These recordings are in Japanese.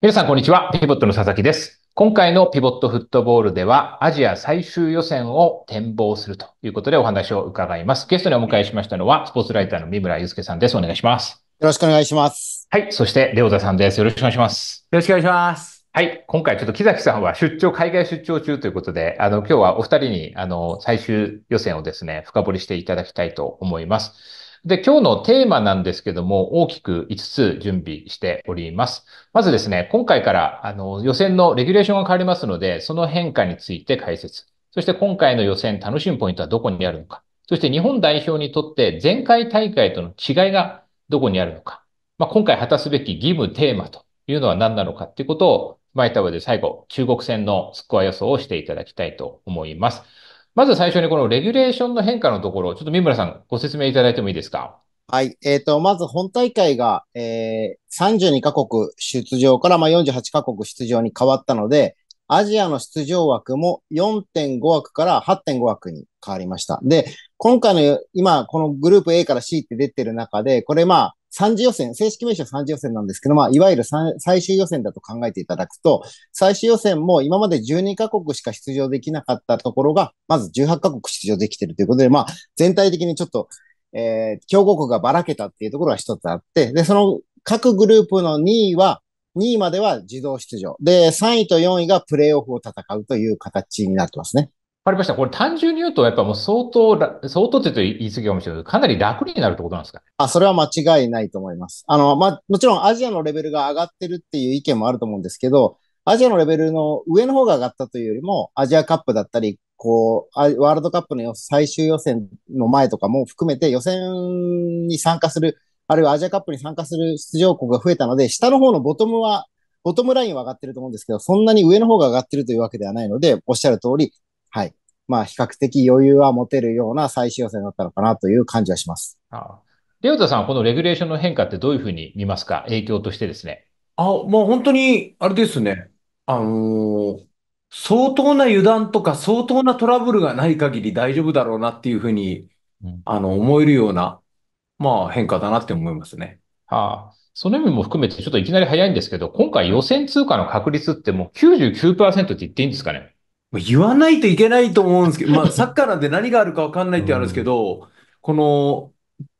皆さん、こんにちは。ピボットの佐々木です。今回のピボットフットボールでは、アジア最終予選を展望するということでお話を伺います。ゲストにお迎えしましたのは、スポーツライターの三村祐介さんです。お願いします。よろしくお願いします。はい。そして、レオザさんです。よろしくお願いします。よろしくお願いします。はい。今回、ちょっと木崎さんは出張、海外出張中ということで、あの、今日はお二人に、あの、最終予選をですね、深掘りしていただきたいと思います。で、今日のテーマなんですけども、大きく5つ準備しております。まずですね、今回から、あの、予選のレギュレーションが変わりますので、その変化について解説。そして今回の予選楽しむポイントはどこにあるのか。そして日本代表にとって前回大会との違いがどこにあるのか。まあ、今回果たすべき義務、テーマというのは何なのかっていうことを踏まえた上で最後、中国戦のスコア予想をしていただきたいと思います。まず最初にこのレギュレーションの変化のところ、ちょっと三村さんご説明いただいてもいいですかはい。えっ、と、まず本大会が、えー、32カ国出場から、まあ、48カ国出場に変わったので、アジアの出場枠も4.5枠から8.5枠に変わりました。で、今回の、今、このグループ A から C って出てる中で、これまあ、三次予選、正式名称三次予選なんですけど、まあ、いわゆる最終予選だと考えていただくと、最終予選も今まで12カ国しか出場できなかったところが、まず18カ国出場できてるということで、まあ、全体的にちょっと、えー、強豪国がばらけたっていうところが一つあって、で、その各グループの2位は、2位までは自動出場。で、3位と4位がプレイオフを戦うという形になってますね。かりました。これ単純に言うと、やっぱもう相当、相当って言い過ぎかもしれないけど、かなり楽になるってことなんですかあ、それは間違いないと思います。あの、まあ、もちろんアジアのレベルが上がってるっていう意見もあると思うんですけど、アジアのレベルの上の方が上がったというよりも、アジアカップだったり、こう、ワールドカップの最終予選の前とかも含めて予選に参加する、あるいはアジアカップに参加する出場国が増えたので、下の方のボトムはボトムラインは上がってると思うんですけど、そんなに上の方が上がってるというわけではないので、おっしゃる通り、はい。まあ、比較的余裕は持てるような最終予選だったのかなという感じはします。ああレオタさんはこのレギュレーションの変化ってどういうふうに見ますか影響としてですね。あ、もう本当に、あれですね。あのー、相当な油断とか相当なトラブルがない限り大丈夫だろうなっていうふうに、あの、思えるような、まあ変化だなって思いますね。はあ。その意味も含めてちょっといきなり早いんですけど、今回予選通過の確率ってもう99%って言っていいんですかね言わないといけないと思うんですけど、まあ、サッカーなんて何があるか分かんないってあるんですけど、うん、この、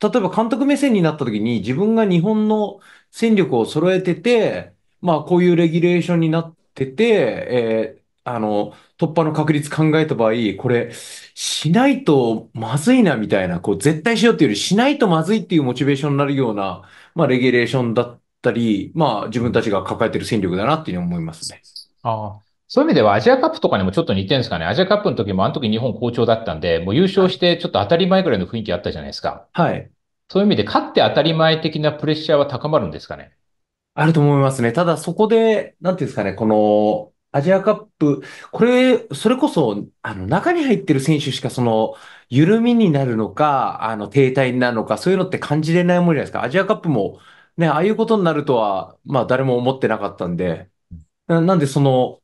例えば監督目線になった時に自分が日本の戦力を揃えてて、まあ、こういうレギュレーションになってて、えー、あの、突破の確率考えた場合、これ、しないとまずいなみたいな、こう、絶対しようっていうより、しないとまずいっていうモチベーションになるような、まあ、レギュレーションだったり、まあ、自分たちが抱えてる戦力だなっていうふうに思いますね。ああ。そういう意味ではアジアカップとかにもちょっと似てるんですかね。アジアカップの時もあの時日本好調だったんで、もう優勝してちょっと当たり前ぐらいの雰囲気あったじゃないですか。はい。そういう意味で勝って当たり前的なプレッシャーは高まるんですかね。あると思いますね。ただそこで、なんていうんですかね、この、アジアカップ、これ、それこそ、あの、中に入ってる選手しか、その、緩みになるのか、あの、停滞なのか、そういうのって感じれないもんじゃないですか。アジアカップも、ね、ああいうことになるとは、まあ、誰も思ってなかったんで、な、なんで、その、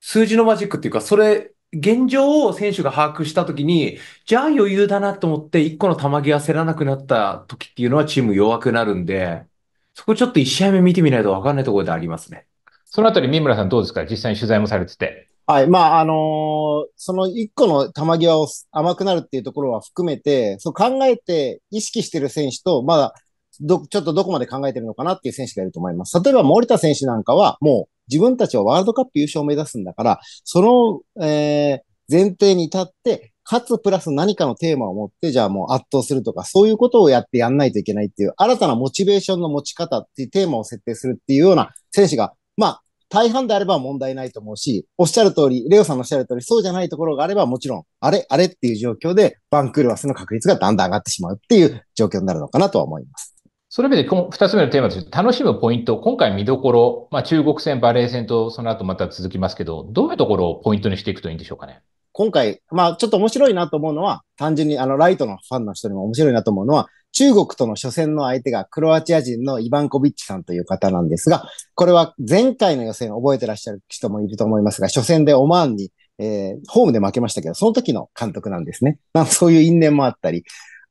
数字のマジックっていうか、それ、現状を選手が把握したときに、じゃあ余裕だなと思って、一個の球際焦らなくなった時っていうのはチーム弱くなるんで、そこちょっと一試合目見てみないと分かんないところでありますね。そのあたり、三村さんどうですか実際に取材もされてて。はい。まあ、あのー、その一個の球際を甘くなるっていうところは含めて、そう考えて意識してる選手と、まだ、ど、ちょっとどこまで考えてるのかなっていう選手がいると思います。例えば森田選手なんかは、も自分たちはワールドカップ優勝を目指すんだから、その、えー、前提に立って、かつプラス何かのテーマを持って、じゃあもう圧倒するとか、そういうことをやってやんないといけないっていう、新たなモチベーションの持ち方っていうテーマを設定するっていうような選手が、まあ、大半であれば問題ないと思うし、おっしゃる通り、レオさんのおっしゃる通り、そうじゃないところがあれば、もちろん、あれ、あれっていう状況で、番狂わせの確率がだんだん上がってしまうっていう状況になるのかなとは思います。それで、二つ目のテーマとして、楽しむポイント、今回見どころ、まあ、中国戦、バレー戦と、その後また続きますけど、どういうところをポイントにしていくといいんでしょうかね。今回、まあ、ちょっと面白いなと思うのは、単純に、あの、ライトのファンの人にも面白いなと思うのは、中国との初戦の相手がクロアチア人のイバンコビッチさんという方なんですが、これは前回の予選を覚えてらっしゃる人もいると思いますが、初戦でオマーンに、えー、ホームで負けましたけど、その時の監督なんですね。まあ、そういう因縁もあったり、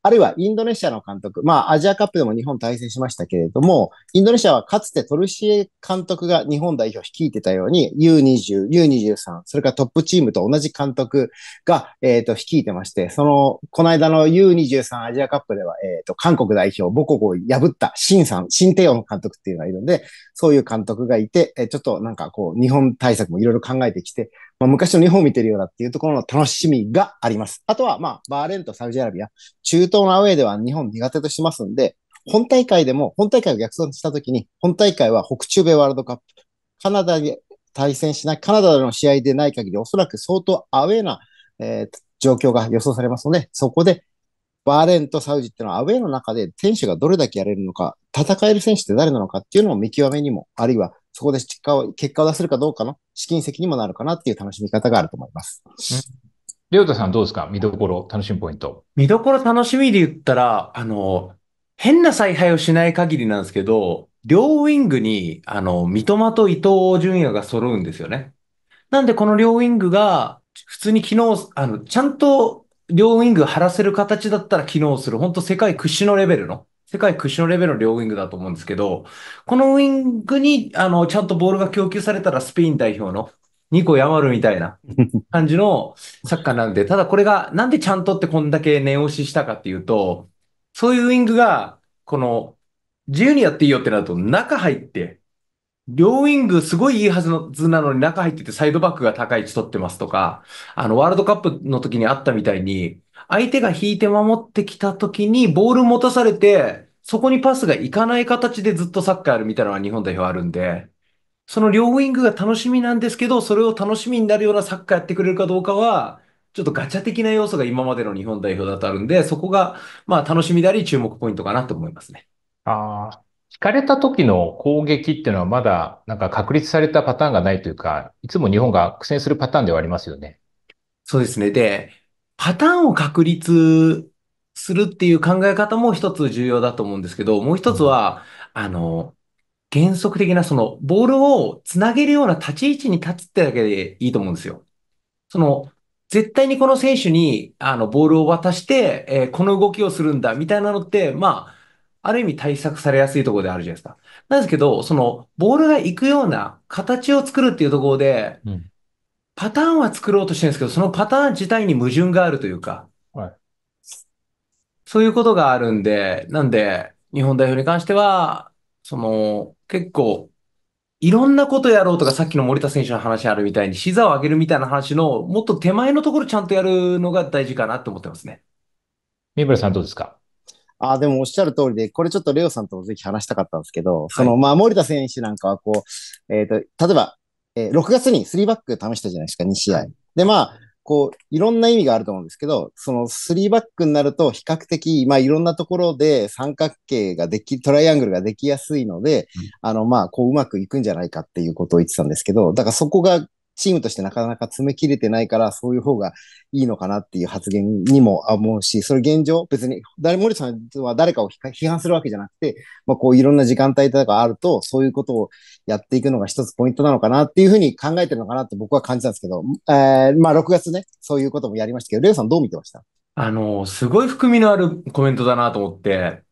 あるいはインドネシアの監督、まあアジアカップでも日本対戦しましたけれども、インドネシアはかつてトルシエ監督が日本代表を率いてたように U20、U23、それからトップチームと同じ監督が、えっ、ー、と、率いてまして、その、この間の U23 アジアカップでは、えっ、ー、と、韓国代表、母国を破ったシンさん、シンテヨン監督っていうのがいるので、そういう監督がいて、えちょっとなんかこう、日本対策もいろいろ考えてきて、まあ、昔の日本を見てるようだっていうところの楽しみがあります。あとは、まあ、バーレンとサウジアラビア、中東のアウェイでは日本苦手としてますんで、本大会でも、本大会を逆算したときに、本大会は北中米ワールドカップ、カナダで対戦しない、カナダの試合でない限り、おそらく相当アウェイな、えー、状況が予想されますので、そこでバーレンとサウジっていうのはアウェイの中で選手がどれだけやれるのか、戦える選手って誰なのかっていうのを見極めにも、あるいはそこで結果を、結果を出せるかどうかの試金石にもなるかなっていう楽しみ方があると思います。りょうたさんどうですか見どころ、楽しみポイント。見どころ楽しみで言ったら、あの、変な采配をしない限りなんですけど、両ウィングに、あの、三笘と伊東純也が揃うんですよね。なんでこの両ウィングが、普通に機能、あの、ちゃんと両ウィング張らせる形だったら機能する、本当世界屈指のレベルの世界屈指のレベルの両ウイングだと思うんですけど、このウイングに、あの、ちゃんとボールが供給されたらスペイン代表の2個やまるみたいな 感じのサッカーなんで、ただこれがなんでちゃんとってこんだけ念押ししたかっていうと、そういうウイングが、この、自由にやっていいよってなると中入って、両ウィングすごいいいはずなのに中入っててサイドバックが高い位置取ってますとか、あの、ワールドカップの時にあったみたいに、相手が引いて守ってきた時にボール持たされて、そこにパスが行かない形でずっとサッカーやるみたいなのは日本代表あるんで、その両ウィングが楽しみなんですけど、それを楽しみになるようなサッカーやってくれるかどうかは、ちょっとガチャ的な要素が今までの日本代表だとあるんで、そこが、まあ楽しみであり注目ポイントかなと思いますね。ああ、引かれた時の攻撃っていうのはまだなんか確立されたパターンがないというか、いつも日本が苦戦するパターンではありますよね。そうですね。で、パターンを確立するっていう考え方も一つ重要だと思うんですけど、もう一つは、あの、原則的なそのボールをつなげるような立ち位置に立つってだけでいいと思うんですよ。その、絶対にこの選手にあのボールを渡して、えー、この動きをするんだみたいなのって、まあ、ある意味対策されやすいところであるじゃないですか。なんですけど、その、ボールが行くような形を作るっていうところで、うん、パターンは作ろうとしてるんですけど、そのパターン自体に矛盾があるというか、はい、そういうことがあるんで、なんで、日本代表に関しては、その、結構、いろんなことやろうとか、さっきの森田選手の話あるみたいに、膝を上げるみたいな話の、もっと手前のところちゃんとやるのが大事かなと思ってますね。三村さんどうですかああ、でもおっしゃる通りで、これちょっとレオさんとぜひ話したかったんですけど、はい、その、まあ、森田選手なんかはこう、えっ、ー、と、例えば、えー、6月に3バック試したじゃないですか、2試合。はい、で、まあ、こう、いろんな意味があると思うんですけど、その3バックになると比較的、まあいろんなところで三角形ができ、トライアングルができやすいので、うん、あのまあこううまくいくんじゃないかっていうことを言ってたんですけど、だからそこがチームとしてなかなか詰め切れてないから、そういう方がいいのかなっていう発言にも思うし、それ現状、別に、誰、森さんは誰かを批判するわけじゃなくて、まあ、こういろんな時間帯とかあると、そういうことをやっていくのが一つポイントなのかなっていうふうに考えてるのかなって僕は感じたんですけど、えー、まあ、6月ね、そういうこともやりましたけど、レオさんどう見てましたあの、すごい含みのあるコメントだなと思って、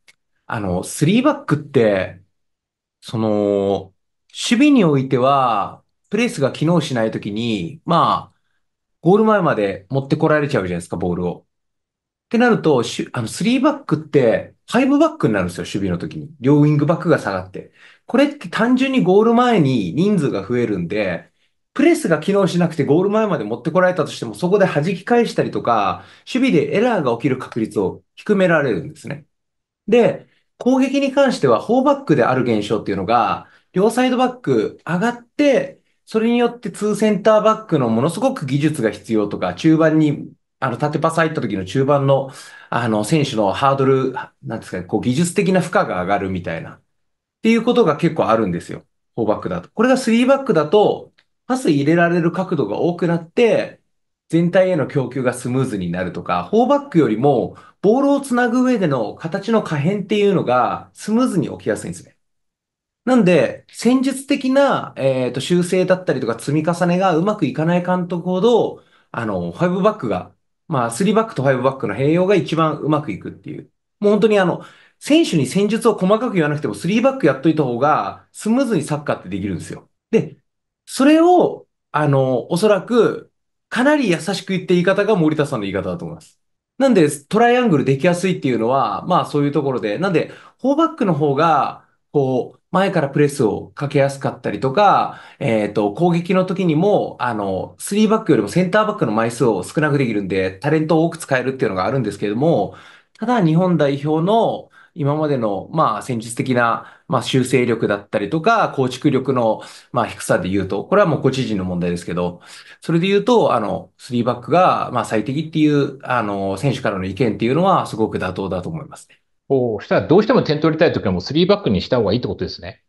あの、3バックって、その、守備においては、プレスが機能しないときに、まあ、ゴール前まで持ってこられちゃうじゃないですか、ボールを。ってなると、あの、3バックって、5バックになるんですよ、守備の時に。両ウィングバックが下がって。これって単純にゴール前に人数が増えるんで、プレスが機能しなくてゴール前まで持ってこられたとしても、そこで弾き返したりとか、守備でエラーが起きる確率を低められるんですね。で、攻撃に関しては、4バックである現象っていうのが、両サイドバック上がって、それによって2センターバックのものすごく技術が必要とか、中盤に、あの、縦パス入った時の中盤の、あの、選手のハードル、なんですかね、こう、技術的な負荷が上がるみたいな、っていうことが結構あるんですよ。4バックだと。これが3バックだと、パス入れられる角度が多くなって、全体への供給がスムーズになるとか、4バックよりも、ボールをつなぐ上での形の可変っていうのがスムーズに起きやすいんですね。なんで、戦術的な、えっと、修正だったりとか積み重ねがうまくいかない監督ほど、あの、5バックが、まあ、3バックと5バックの併用が一番うまくいくっていう。もう本当にあの、選手に戦術を細かく言わなくても3バックやっといた方がスムーズにサッカーってできるんですよ。で、それを、あの、おそらく、かなり優しく言って言い方が森田さんの言い方だと思います。なんで、トライアングルできやすいっていうのは、まあそういうところで、なんで、4バックの方が、こう、前からプレスをかけやすかったりとか、えっ、ー、と、攻撃の時にも、あの、3バックよりもセンターバックの枚数を少なくできるんで、タレントを多く使えるっていうのがあるんですけれども、ただ日本代表の今までの、まあ、戦術的な、まあ、修正力だったりとか、構築力の、まあ、低さで言うと、これはもう個知人の問題ですけど、それで言うと、あの、3バックが、まあ、最適っていう、あの、選手からの意見っていうのは、すごく妥当だと思いますね。おしたらどうしても点取りたいときはもう3バックにした方がいいってことですね。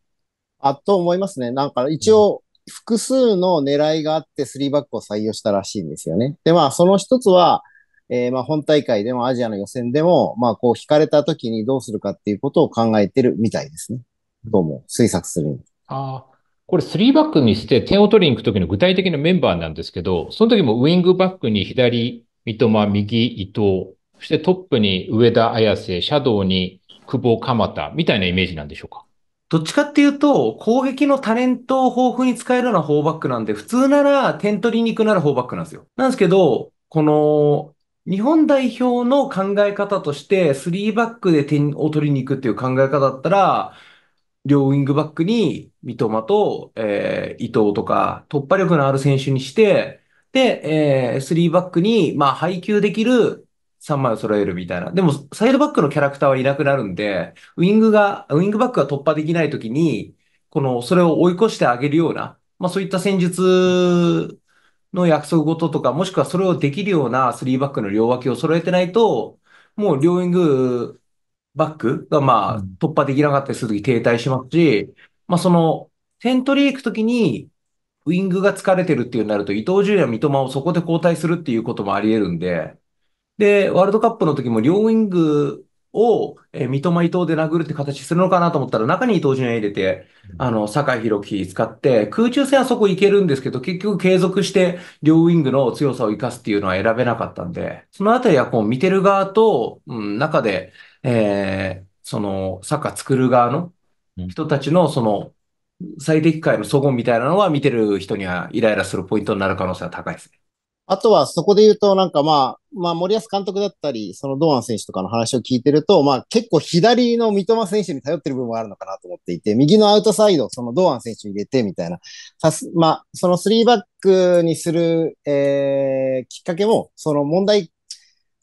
あ、と思いますね。なんか一応、複数の狙いがあって3バックを採用したらしいんですよね。で、まあその一つは、えー、まあ本大会でもアジアの予選でも、まあこう引かれたときにどうするかっていうことを考えてるみたいですね。どうも、推察するに。ああ。これ3バックにして点を取りに行くときの具体的なメンバーなんですけど、その時もウィングバックに左、三笘、右、伊藤、そしてトップに上田綺世、シャドウに久保鎌田みたいなイメージなんでしょうかどっちかっていうと、攻撃のタレントを豊富に使えるようなフォーバックなんで、普通なら点取りに行くならフォーバックなんですよ。なんですけど、この、日本代表の考え方として、3バックで点を取りに行くっていう考え方だったら、両ウィングバックに三笘と、えー、伊藤とか、突破力のある選手にして、で、えー、3バックに、まあ、配球できる3枚を揃えるみたいな。でも、サイドバックのキャラクターはいなくなるんで、ウィングが、ウィングバックが突破できないときに、この、それを追い越してあげるような、まあそういった戦術の約束事とか、もしくはそれをできるような3バックの両脇を揃えてないと、もう両ウィングバックがまあ突破できなかったりするとき停滞しますし、まあその、セントリー行くときに、ウィングが疲れてるっていうになると、伊藤純也、三笘をそこで交代するっていうこともあり得るんで、で、ワールドカップの時も両ウィングを、えー、三笘伊藤で殴るって形するのかなと思ったら、中に伊藤純也入れて、あの、酒井宏樹使って、空中戦はそこ行けるんですけど、結局継続して両ウィングの強さを生かすっていうのは選べなかったんで、そのあたりはこう見てる側と、うん、中で、えー、その、サッカー作る側の人たちの、その、最適解のそ言みたいなのは見てる人にはイライラするポイントになる可能性は高いですね。あとはそこで言うと、なんかまあ、まあ森保監督だったり、その堂安選手とかの話を聞いてると、まあ結構左の三笘選手に頼ってる部分があるのかなと思っていて、右のアウトサイド、その堂安選手入れてみたいな、まあその3バックにする、えー、きっかけも、その問題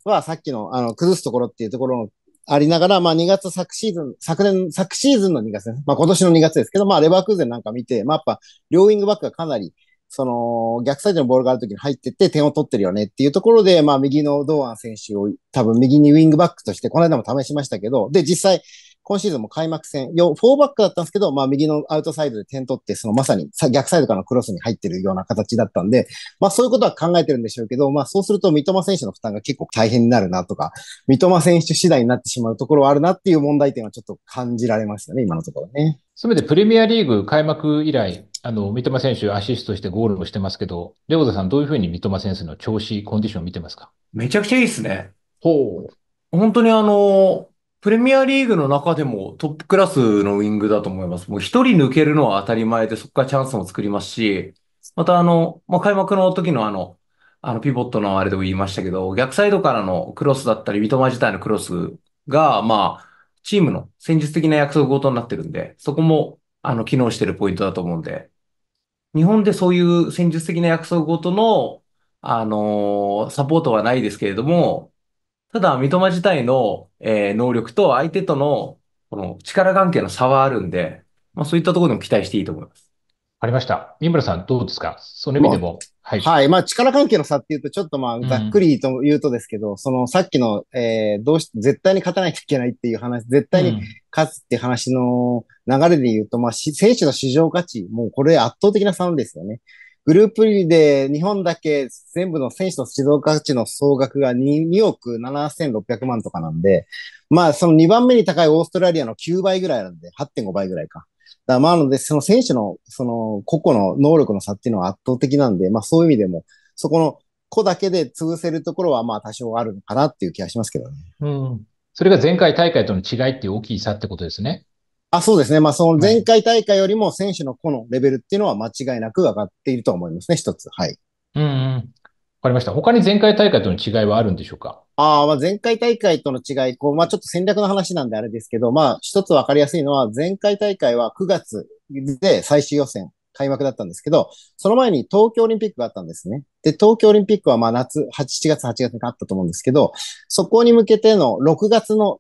はさっきのあの崩すところっていうところのありながら、まあ2月昨シーズン、昨年、昨シーズンの2月まあ今年の2月ですけど、まあレバークーゼンなんか見て、まあやっぱ両ウィングバックがかなりその、逆サイドのボールがある時に入ってって点を取ってるよねっていうところで、まあ右の堂安選手を多分右にウィングバックとして、この間も試しましたけど、で、実際、今シーズンも開幕戦、4バックだったんですけど、まあ右のアウトサイドで点取って、そのまさに逆サイドからのクロスに入ってるような形だったんで、まあそういうことは考えてるんでしょうけど、まあそうすると三笘選手の負担が結構大変になるなとか、三笘選手次第になってしまうところはあるなっていう問題点はちょっと感じられましたね、今のところね。すべてプレミアリーグ開幕以来、あの、三笘選手アシストしてゴールもしてますけど、レオザさんどういうふうに三笘選手の調子、コンディションを見てますかめちゃくちゃいいですね。ほう。本当にあの、プレミアリーグの中でもトップクラスのウィングだと思います。もう一人抜けるのは当たり前で、そこからチャンスも作りますし、またあの、まあ、開幕の時のあの、あの、ピボットのあれでも言いましたけど、逆サイドからのクロスだったり、三笘自体のクロスが、まあ、チームの戦術的な約束事になってるんで、そこも、あの、機能してるポイントだと思うんで、日本でそういう戦術的な約束ごとの、あのーサポートはないですけれども、ただ、三笘自体の、えー能力と相手との、この力関係の差はあるんで、まあそういったところでも期待していいと思います。ありました。三村さん、どうですかその意味でも。はい。はい。まあ、力関係の差っていうと、ちょっとまあ、ざっくりと言うとですけど、うん、その、さっきの、えー、どうし、絶対に勝たないといけないっていう話、絶対に勝つって話の流れで言うと、まあ、選手の市場価値、もうこれ圧倒的な差なんですよね。グループで日本だけ全部の選手の市場価値の総額が 2, 2億7600万とかなんで、まあその2番目に高いオーストラリアの9倍ぐらいなんで、8.5倍ぐらいか。だまあ、なので、その選手の、その、個々の能力の差っていうのは圧倒的なんで、まあ、そういう意味でも、そこの個だけで潰せるところは、まあ、多少あるのかなっていう気がしますけどね。うん。それが前回大会との違いっていう大きい差ってことですね。あ、そうですね。まあ、その前回大会よりも選手の個のレベルっていうのは間違いなく上がっていると思いますね、一つ。はい。うん、うん。わかりました。他に前回大会との違いはあるんでしょうかあまあ、前回大会との違い、こう、まあ、ちょっと戦略の話なんであれですけど、まあ、一つ分かりやすいのは、前回大会は9月で最終予選、開幕だったんですけど、その前に東京オリンピックがあったんですね。で、東京オリンピックはまあ夏、8、7月、8月にあったと思うんですけど、そこに向けての6月の、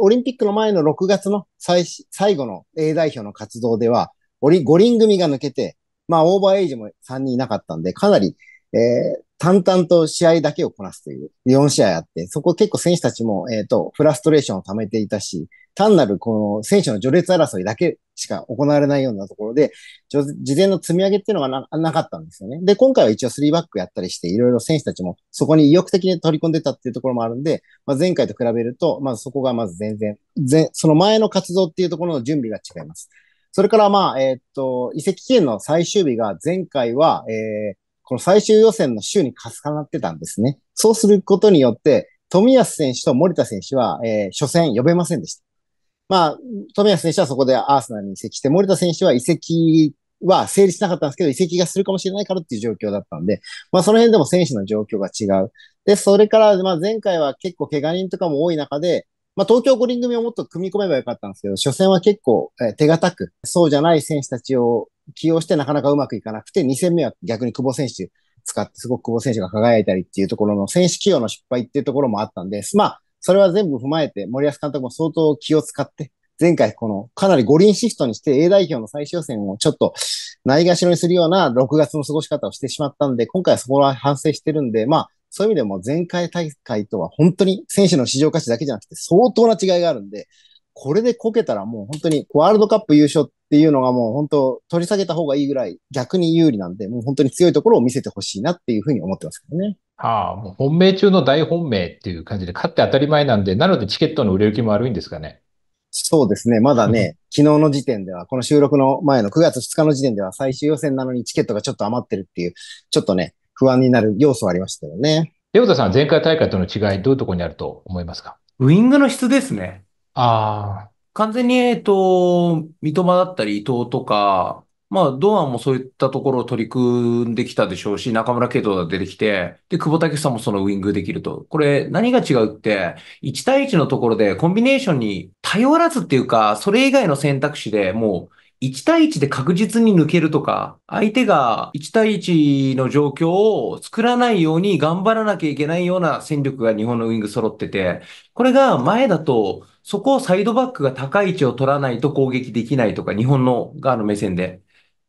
オリンピックの前の6月の最最後の A 代表の活動では、5人組が抜けて、まあ、オーバーエイジも3人いなかったんで、かなり、えー、淡々と試合だけをこなすという、4試合あって、そこ結構選手たちも、えっ、ー、と、フラストレーションを溜めていたし、単なるこの選手の序列争いだけしか行われないようなところで、事前の積み上げっていうのがななかったんですよね。で、今回は一応3バックやったりして、いろいろ選手たちもそこに意欲的に取り込んでたっていうところもあるんで、まあ、前回と比べると、まずそこがまず全然、全その前の活動っていうところの準備が違います。それからまあ、えっ、と、移籍期限の最終日が前回は、えー、この最終予選の週に重なってたんですね。そうすることによって、富安選手と森田選手は、えー、初戦呼べませんでした。まあ、富安選手はそこでアーセナルに移籍して、森田選手は移籍は成立しなかったんですけど、移籍がするかもしれないからっていう状況だったんで、まあその辺でも選手の状況が違う。で、それから、まあ前回は結構怪我人とかも多い中で、まあ東京五輪組をもっと組み込めばよかったんですけど、初戦は結構、え手堅く、そうじゃない選手たちを起用してなかなかうまくいかなくて、2戦目は逆に久保選手使って、すごく久保選手が輝いたりっていうところの選手起用の失敗っていうところもあったんです。まあ、それは全部踏まえて、森保監督も相当気を使って、前回このかなり五輪シフトにして A 代表の最終戦をちょっとないがしろにするような6月の過ごし方をしてしまったんで、今回はそこは反省してるんで、まあ、そういう意味でも前回大会とは本当に選手の市場価値だけじゃなくて相当な違いがあるんで、これでこけたらもう本当にワールドカップ優勝っていうのがもう本当取り下げた方がいいぐらい逆に有利なんで、もう本当に強いところを見せてほしいなっていうふうに思ってますけどね。ああ、もう本命中の大本命っていう感じで、勝って当たり前なんで、なのでチケットの売れ行きも悪いんですかね。そうですね。まだね、昨日の時点では、この収録の前の9月2日の時点では最終予選なのにチケットがちょっと余ってるっていう、ちょっとね、不安になる要素はありましたよね。レオタさん、前回大会との違い、どういうところにあると思いますかウイングの質ですね。ああ、完全に、えっと、三笘だったり伊東とか、まあ、堂安もそういったところを取り組んできたでしょうし、中村敬斗が出てきて、で、久保建英もそのウィングできると。これ、何が違うって、1対1のところでコンビネーションに頼らずっていうか、それ以外の選択肢でもう、1対1で確実に抜けるとか、相手が1対1の状況を作らないように頑張らなきゃいけないような戦力が日本のウィング揃ってて、これが前だと、そこをサイドバックが高い位置を取らないと攻撃できないとか、日本の側の目線で。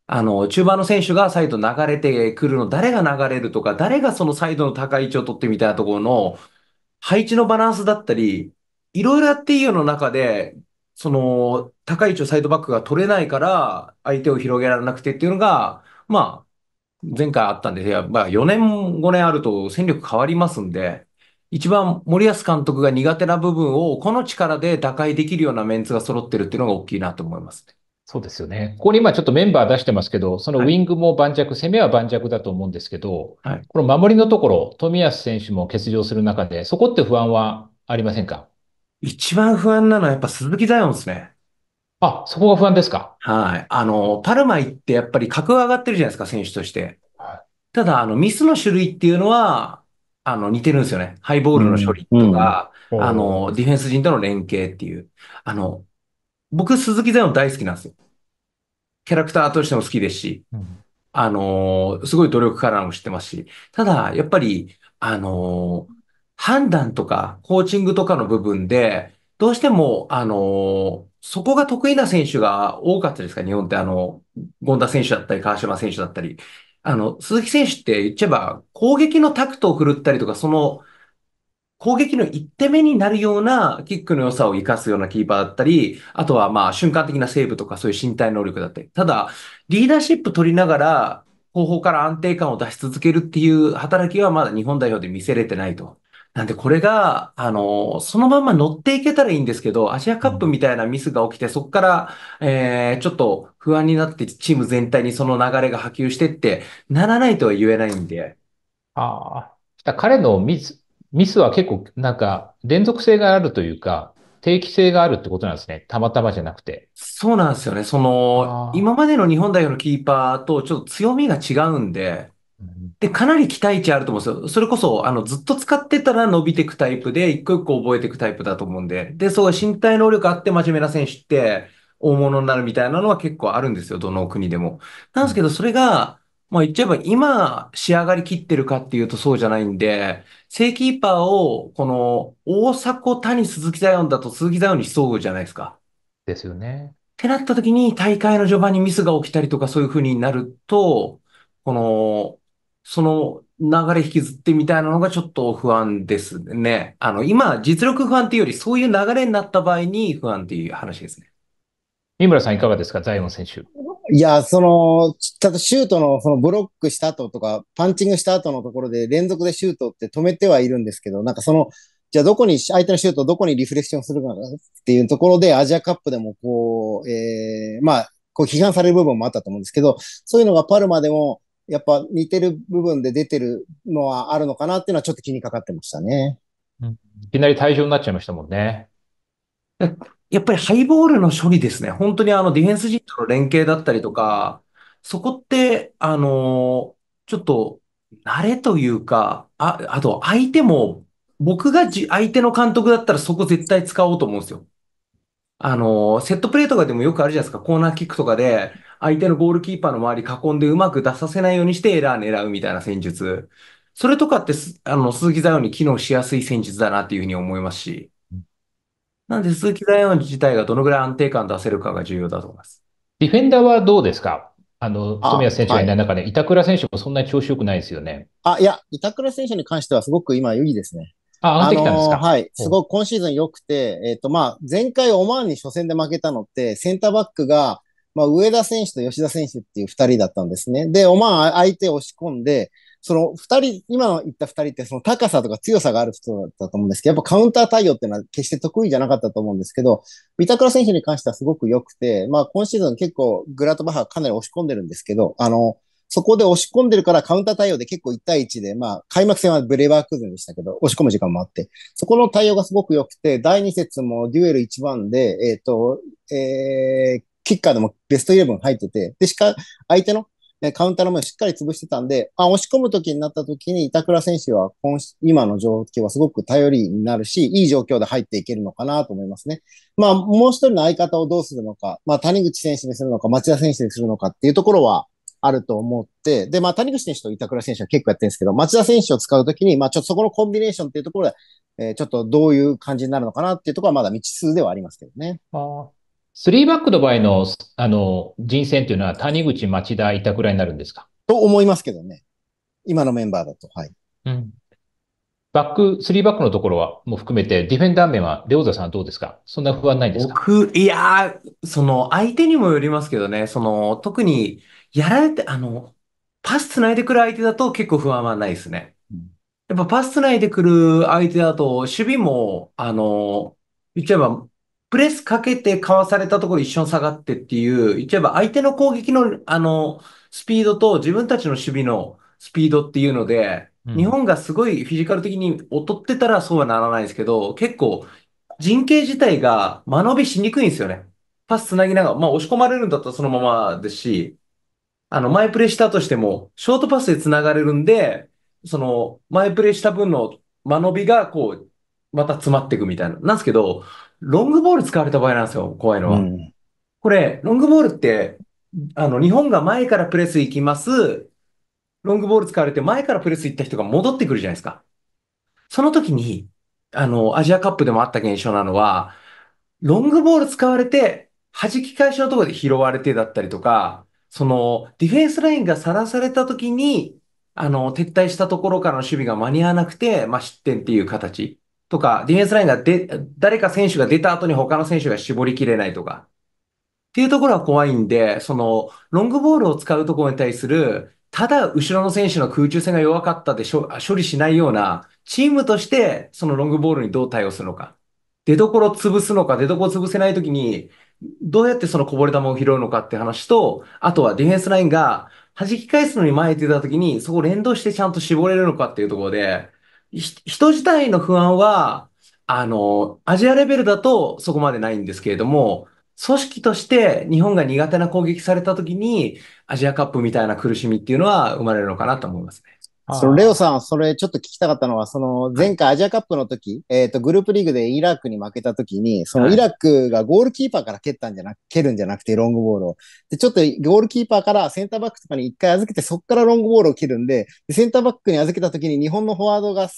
あの、中盤の選手がサイド流れてくるの、誰が流れるとか、誰がそのサイドの高い位置を取ってみたいなところの、配置のバランスだったり、いろいろやっていいよの中で、その、高い位置をサイドバックが取れないから、相手を広げられなくてっていうのが、まあ、前回あったんで、やまあ、4年、5年あると戦力変わりますんで、一番森保監督が苦手な部分をこの力で打開できるようなメンツが揃ってるっていうのが大きいなと思います、そうですよね。ここに今ちょっとメンバー出してますけど、そのウィングも盤石、はい、攻めは盤石だと思うんですけど、はい、この守りのところ、冨安選手も欠場する中で、そこって不安はありませんか一番不安なのはやっぱ鈴木彩音ですね。あ、そこが不安ですか。はい。あの、パルマ行ってやっぱり格が上がってるじゃないですか、選手として。はただ、あの、ミスの種類っていうのは、あの、似てるんですよね。ハイボールの処理とか、あの、ディフェンス陣との連携っていう。あの、僕、鈴木彩音大好きなんですよ。キャラクターとしても好きですし、うんあの、すごい努力家なのも知ってますし。ただ、やっぱり、あの、判断とか、コーチングとかの部分で、どうしても、あの、そこが得意な選手が多かったですか日本って、あの、権田選手だったり、川島選手だったり。あの、鈴木選手って言っちゃえば、攻撃のタクトを振るったりとか、その、攻撃の一手目になるようなキックの良さを生かすようなキーパーだったり、あとはまあ瞬間的なセーブとかそういう身体能力だったり。ただ、リーダーシップ取りながら、後方から安定感を出し続けるっていう働きはまだ日本代表で見せれてないとなんでこれが、あの、そのまま乗っていけたらいいんですけど、アジアカップみたいなミスが起きて、そこから、えー、ちょっと不安になって、チーム全体にその流れが波及してって、ならないとは言えないんで。ああ。彼のミス、ミスは結構、なんか、連続性があるというか、定期性があるってことなんですね。たまたまじゃなくて。そうなんですよね。その、今までの日本代表のキーパーとちょっと強みが違うんで、で、かなり期待値あると思うんですよ。それこそ、あの、ずっと使ってたら伸びていくタイプで、一個一個覚えていくタイプだと思うんで。で、そう、身体能力あって真面目な選手って、大物になるみたいなのは結構あるんですよ。どの国でも。なんですけど、それが、まあ言っちゃえば今仕上がりきってるかっていうとそうじゃないんで、正キーパーをこの大迫、谷、鈴木ザヨンだと鈴木ザヨンにしそうじゃないですか。ですよね。ってなった時に大会の序盤にミスが起きたりとかそういう風になると、このその流れ引きずってみたいなのがちょっと不安ですね。あの、今、実力不安っていうより、そういう流れになった場合に不安っていう話ですね。三村さんいかがですか、ザイオン選手。いや、その、ただシュートの、そのブロックした後とか、パンチングした後のところで連続でシュートって止めてはいるんですけど、なんかその、じゃあどこに、相手のシュートをどこにリフレクションするかっていうところで、アジアカップでもこう、ええー、まあ、こう批判される部分もあったと思うんですけど、そういうのがパルマでも、やっぱ似てる部分で出てるのはあるのかなっていうのはちょっと気にかかってましたね。うん、いきなり対象になっちゃいましたもんね。やっぱりハイボールの処理ですね。本当にあのディフェンス陣との連携だったりとか、そこって、あのー、ちょっと慣れというか、あ、あと相手も、僕がじ相手の監督だったらそこ絶対使おうと思うんですよ。あのー、セットプレーとかでもよくあるじゃないですか。コーナーキックとかで、相手のゴールキーパーの周り囲んでうまく出させないようにしてエラー狙うみたいな戦術。それとかってあの、鈴木ザヨンに機能しやすい戦術だなっていうふうに思いますし。なんで鈴木ザヨン自体がどのぐらい安定感出せるかが重要だと思います。ディフェンダーはどうですかあの、富谷選手がいない中で、はい、板倉選手もそんなに調子良くないですよね。あ、いや、板倉選手に関してはすごく今有利ですね。あ、上がってきたんですか、はい。すごく今シーズン良くて、えっ、ー、と、まあ、前回オマーンに初戦で負けたのって、センターバックが、まあ、上田選手と吉田選手っていう二人だったんですね。で、オマーン相手を押し込んで、その二人、今の言った二人ってその高さとか強さがある人だったと思うんですけど、やっぱカウンター対応っていうのは決して得意じゃなかったと思うんですけど、板倉選手に関してはすごく良くて、まあ今シーズン結構グラトバハかなり押し込んでるんですけど、あの、そこで押し込んでるからカウンター対応で結構1対1で、まあ開幕戦はブレーバークーンでしたけど、押し込む時間もあって、そこの対応がすごく良くて、第2節もデュエル1番で、えっ、ー、と、えー、キッカーでもベストイレブン入ってて、で、しか、相手のカウンターの前をしっかり潰してたんで、あ、押し込む時になった時に板倉選手は今今の状況はすごく頼りになるし、いい状況で入っていけるのかなと思いますね。まあ、もう一人の相方をどうするのか、まあ、谷口選手にするのか、町田選手にするのかっていうところは、あると思って、で、まあ、谷口選手と板倉選手は結構やってるんですけど、町田選手を使うときに、まあ、ちょっとそこのコンビネーションっていうところで、えー、ちょっとどういう感じになるのかなっていうところはまだ未知数ではありますけどね。ああ、3バックの場合の、あの、人選というのは谷口、町田、板倉になるんですかと思いますけどね。今のメンバーだと。はい。うん。バック、3バックのところはも含めて、ディフェンダー面は、レオザさんはどうですかそんな不安ないですか僕、いやー、その、相手にもよりますけどね、その、特に、やられて、あの、パス繋いでくる相手だと結構不安はないですね。やっぱパス繋いでくる相手だと、守備も、あの、言っちゃえば、プレスかけてかわされたところ一瞬下がってっていう、言っちゃえば相手の攻撃の、あの、スピードと自分たちの守備のスピードっていうので、日本がすごいフィジカル的に劣ってたらそうはならないですけど、結構陣形自体が間延びしにくいんですよね。パス繋ぎながら、まあ押し込まれるんだったらそのままですし、あの、前プレイしたとしても、ショートパスで繋がれるんで、その、前プレイした分の間延びが、こう、また詰まっていくみたいな。なんですけど、ロングボール使われた場合なんですよ、怖いのは。うん、これ、ロングボールって、あの、日本が前からプレス行きます。ロングボール使われて前からプレス行った人が戻ってくるじゃないですか。その時に、あの、アジアカップでもあった現象なのは、ロングボール使われて、弾き返しのところで拾われてだったりとか、その、ディフェンスラインがさらされた時に、あの、撤退したところからの守備が間に合わなくて、まあ、失点っていう形。とか、ディフェンスラインがで、誰か選手が出た後に他の選手が絞りきれないとか、っていうところは怖いんで、その、ロングボールを使うところに対する、ただ後ろの選手の空中戦が弱かったで処理しないような、チームとしてそのロングボールにどう対応するのか。出所潰すのか、出所を潰せないときに、どうやってそのこぼれ球を拾うのかって話と、あとはディフェンスラインが弾き返すのに前に出たときに、そこ連動してちゃんと絞れるのかっていうところで、人自体の不安は、あの、アジアレベルだとそこまでないんですけれども、組織として日本が苦手な攻撃された時に、アジアカップみたいな苦しみっていうのは生まれるのかなと思いますね。そのレオさん、それちょっと聞きたかったのは、その前回アジアカップの時、えっ、と、グループリーグでイラクに負けた時に、そのイラクがゴールキーパーから蹴ったんじゃなく、蹴るんじゃなくてロングボールを。で、ちょっとゴールキーパーからセンターバックとかに一回預けて、そっからロングボールを蹴るんで、でセンターバックに預けた時に日本のフォワードが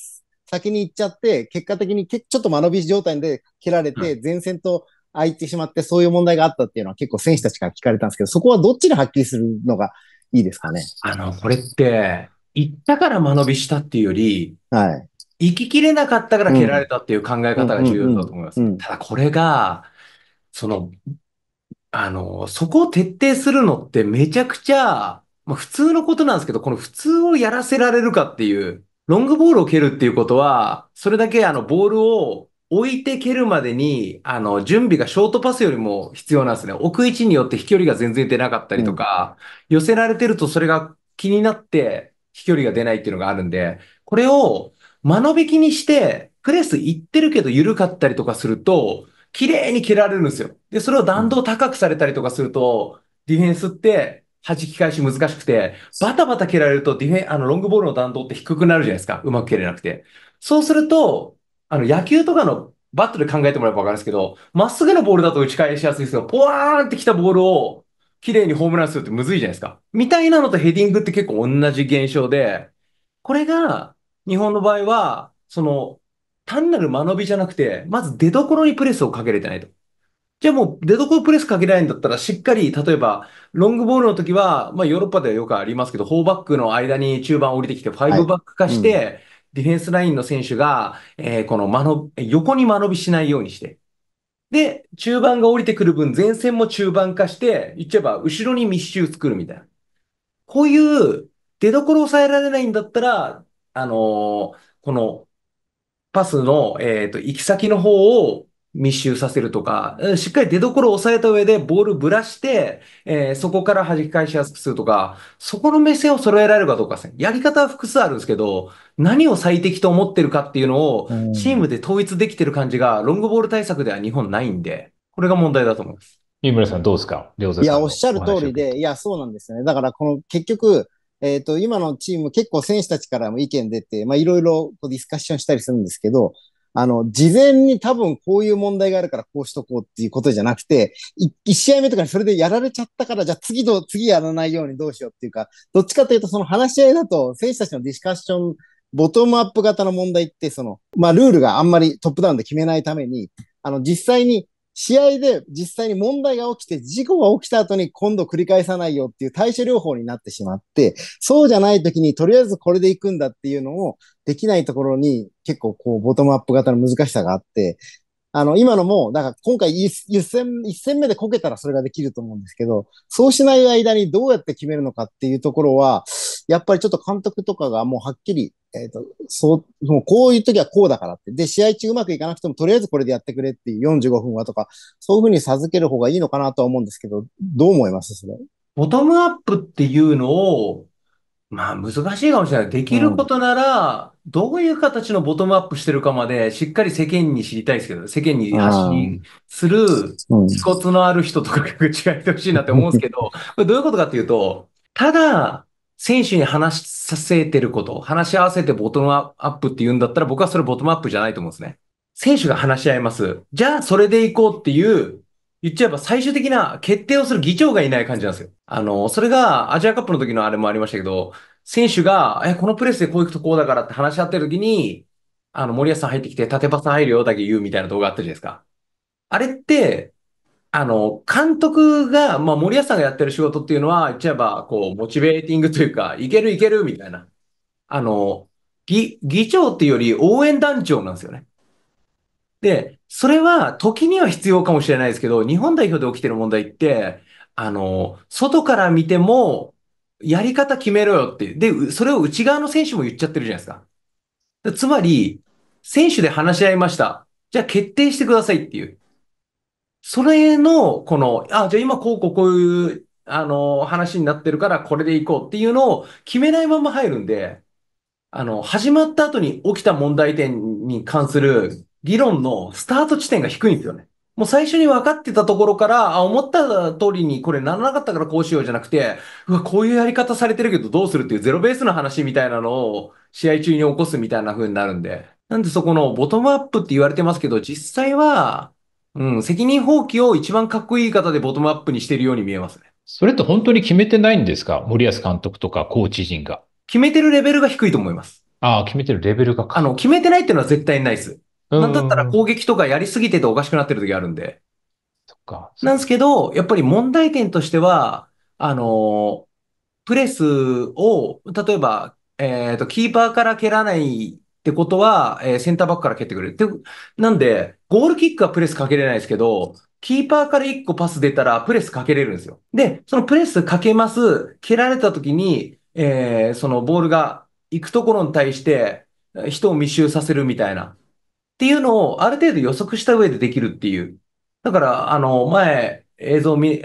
先に行っちゃって、結果的にちょっと間延び状態で蹴られて、前線と空いてしまって、そういう問題があったっていうのは結構選手たちから聞かれたんですけど、そこはどっちにはっきりするのがいいですかね。あの、これって、行ったから間延びしたっていうより、はい。行ききれなかったから蹴られたっていう考え方が重要だと思います。ただこれが、その、あの、そこを徹底するのってめちゃくちゃ、まあ、普通のことなんですけど、この普通をやらせられるかっていう、ロングボールを蹴るっていうことは、それだけあの、ボールを置いて蹴るまでに、あの、準備がショートパスよりも必要なんですね。置く位置によって飛距離が全然出なかったりとか、うん、寄せられてるとそれが気になって、飛距離が出ないっていうのがあるんで、これを間延びきにして、プレス行ってるけど緩かったりとかすると、綺麗に蹴られるんですよ。で、それを弾道高くされたりとかすると、ディフェンスって弾き返し難しくて、バタバタ蹴られるとディフェン、あの、ロングボールの弾道って低くなるじゃないですか。うまく蹴れなくて。そうすると、あの、野球とかのバットで考えてもらえばわかるんですけど、まっすぐのボールだと打ち返しやすいですよ。ポワーンって来たボールを綺麗にホームラン数ってむずいじゃないですか。みたいなのとヘディングって結構同じ現象で、これが日本の場合は、その、単なる間延びじゃなくて、まず出所にプレスをかけれてないと。じゃあもう出所プレスかけないんだったら、しっかり、例えば、ロングボールの時は、まあヨーロッパではよくありますけど、4バックの間に中盤降りてきて、5バック化して、はいうん、ディフェンスラインの選手が、えー、この間の、横に間延びしないようにして、で、中盤が降りてくる分、前線も中盤化して、言っちゃえば後ろに密集作るみたいな。こういう出所を抑えられないんだったら、あのー、このパスの、えっ、ー、と、行き先の方を密集させるとか、しっかり出所を抑えた上でボールぶらして、えー、そこから弾き返しやすくするとか、そこの目線を揃えられるかどうかですね。やり方は複数あるんですけど、何を最適と思ってるかっていうのを、チームで統一できてる感じが、ロングボール対策では日本ないんで、これが問題だと思います。三村さんどうですかいや、おっしゃる通りで、いや、そうなんですよね。だから、この結局、えっ、ー、と、今のチーム結構選手たちからも意見出て、まあ、いろいろディスカッションしたりするんですけど、あの、事前に多分こういう問題があるからこうしとこうっていうことじゃなくて、1試合目とかにそれでやられちゃったから、じゃあ次と次やらないようにどうしようっていうか、どっちかというとその話し合いだと選手たちのディスカッション、ボトムアップ型の問題って、その、まあルールがあんまりトップダウンで決めないために、あの、実際に試合で実際に問題が起きて、事故が起きた後に今度繰り返さないよっていう対処療法になってしまって、そうじゃない時にとりあえずこれで行くんだっていうのをできないところに結構こうボトムアップ型の難しさがあって、あの、今のも、だから今回一戦、一戦目でこけたらそれができると思うんですけど、そうしない間にどうやって決めるのかっていうところは、やっぱりちょっと監督とかがもうはっきり、えっ、ー、と、そう、もうこういう時はこうだからって。で、試合中うまくいかなくても、とりあえずこれでやってくれっていう45分はとか、そういうふうに授ける方がいいのかなとは思うんですけど、どう思いますそれ。ボトムアップっていうのを、まあ難しいかもしれない。できることなら、どういう形のボトムアップしてるかまで、しっかり世間に知りたいですけど、世間に発信する、遺骨のある人とかが違ってほしいなって思うんですけど、これどういうことかっていうと、ただ、選手に話させてること、話し合わせてボトムアップって言うんだったら、僕はそれボトムアップじゃないと思うんですね。選手が話し合います。じゃあ、それで行こうっていう、言っちゃえば最終的な決定をする議長がいない感じなんですよ。あの、それがアジアカップの時のあれもありましたけど、選手が、え、このプレスでこう行くとこうだからって話し合ってる時に、あの、森保さん入ってきて、縦パス入るよだけ言うみたいな動画あったじゃないですか。あれって、あの、監督が、まあ、森保さんがやってる仕事っていうのは、言っちゃえば、こう、モチベーティングというか、いけるいけるみたいな。あの、議、議長っていうより応援団長なんですよね。で、それは時には必要かもしれないですけど、日本代表で起きてる問題って、あの、外から見ても、やり方決めろよって。で、それを内側の選手も言っちゃってるじゃないですか。つまり、選手で話し合いました。じゃあ決定してくださいっていう。それの、この、あ、じゃあ今こうこうこういう、あの、話になってるからこれでいこうっていうのを決めないまま入るんで、あの、始まった後に起きた問題点に関する議論のスタート地点が低いんですよね。もう最初に分かってたところから、あ、思った通りにこれならなかったからこうしようじゃなくて、うわ、こういうやり方されてるけどどうするっていうゼロベースの話みたいなのを試合中に起こすみたいな風になるんで。なんでそこのボトムアップって言われてますけど、実際は、うん、責任放棄を一番かっこいい方でボトムアップにしてるように見えますね。それって本当に決めてないんですか森保監督とかコーチ陣が。決めてるレベルが低いと思います。ああ、決めてるレベルがあの、決めてないっていうのは絶対ないです。なんだったら攻撃とかやりすぎてておかしくなってる時あるんで。そっか。なんですけど、やっぱり問題点としては、あの、プレスを、例えば、えっ、ー、と、キーパーから蹴らないってことは、えー、センターバックから蹴ってくれる。って、なんで、ゴールキックはプレスかけれないですけど、キーパーから1個パス出たらプレスかけれるんですよ。で、そのプレスかけます、蹴られた時に、えー、そのボールが行くところに対して人を密集させるみたいな。っていうのをある程度予測した上でできるっていう。だから、あの、前、映像を見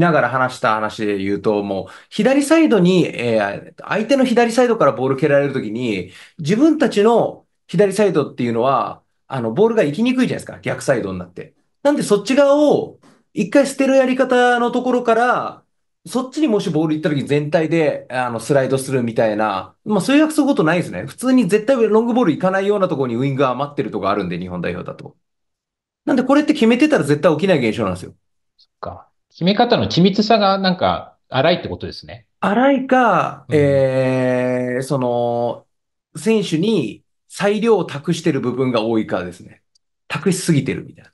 ながら話した話で言うと、もう、左サイドに、えー、相手の左サイドからボール蹴られるときに、自分たちの左サイドっていうのは、あの、ボールが行きにくいじゃないですか。逆サイドになって。なんでそっち側を一回捨てるやり方のところから、そっちにもしボール行った時全体で、あの、スライドするみたいな、まあ、そういう約束ことないですね。普通に絶対ロングボール行かないようなところにウイングが余ってるとこあるんで、日本代表だと。なんでこれって決めてたら絶対起きない現象なんですよ。そっか。決め方の緻密さがなんか荒いってことですね。荒いか、うん、えー、その、選手に裁量を託してる部分が多いからですね。託しすぎてるみたいな。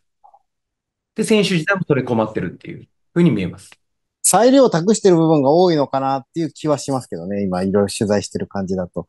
で、選手自体もそれ困ってるっていうふうに見えます。裁量を託してる部分が多いのかなっていう気はしますけどね。今、いろいろ取材してる感じだと。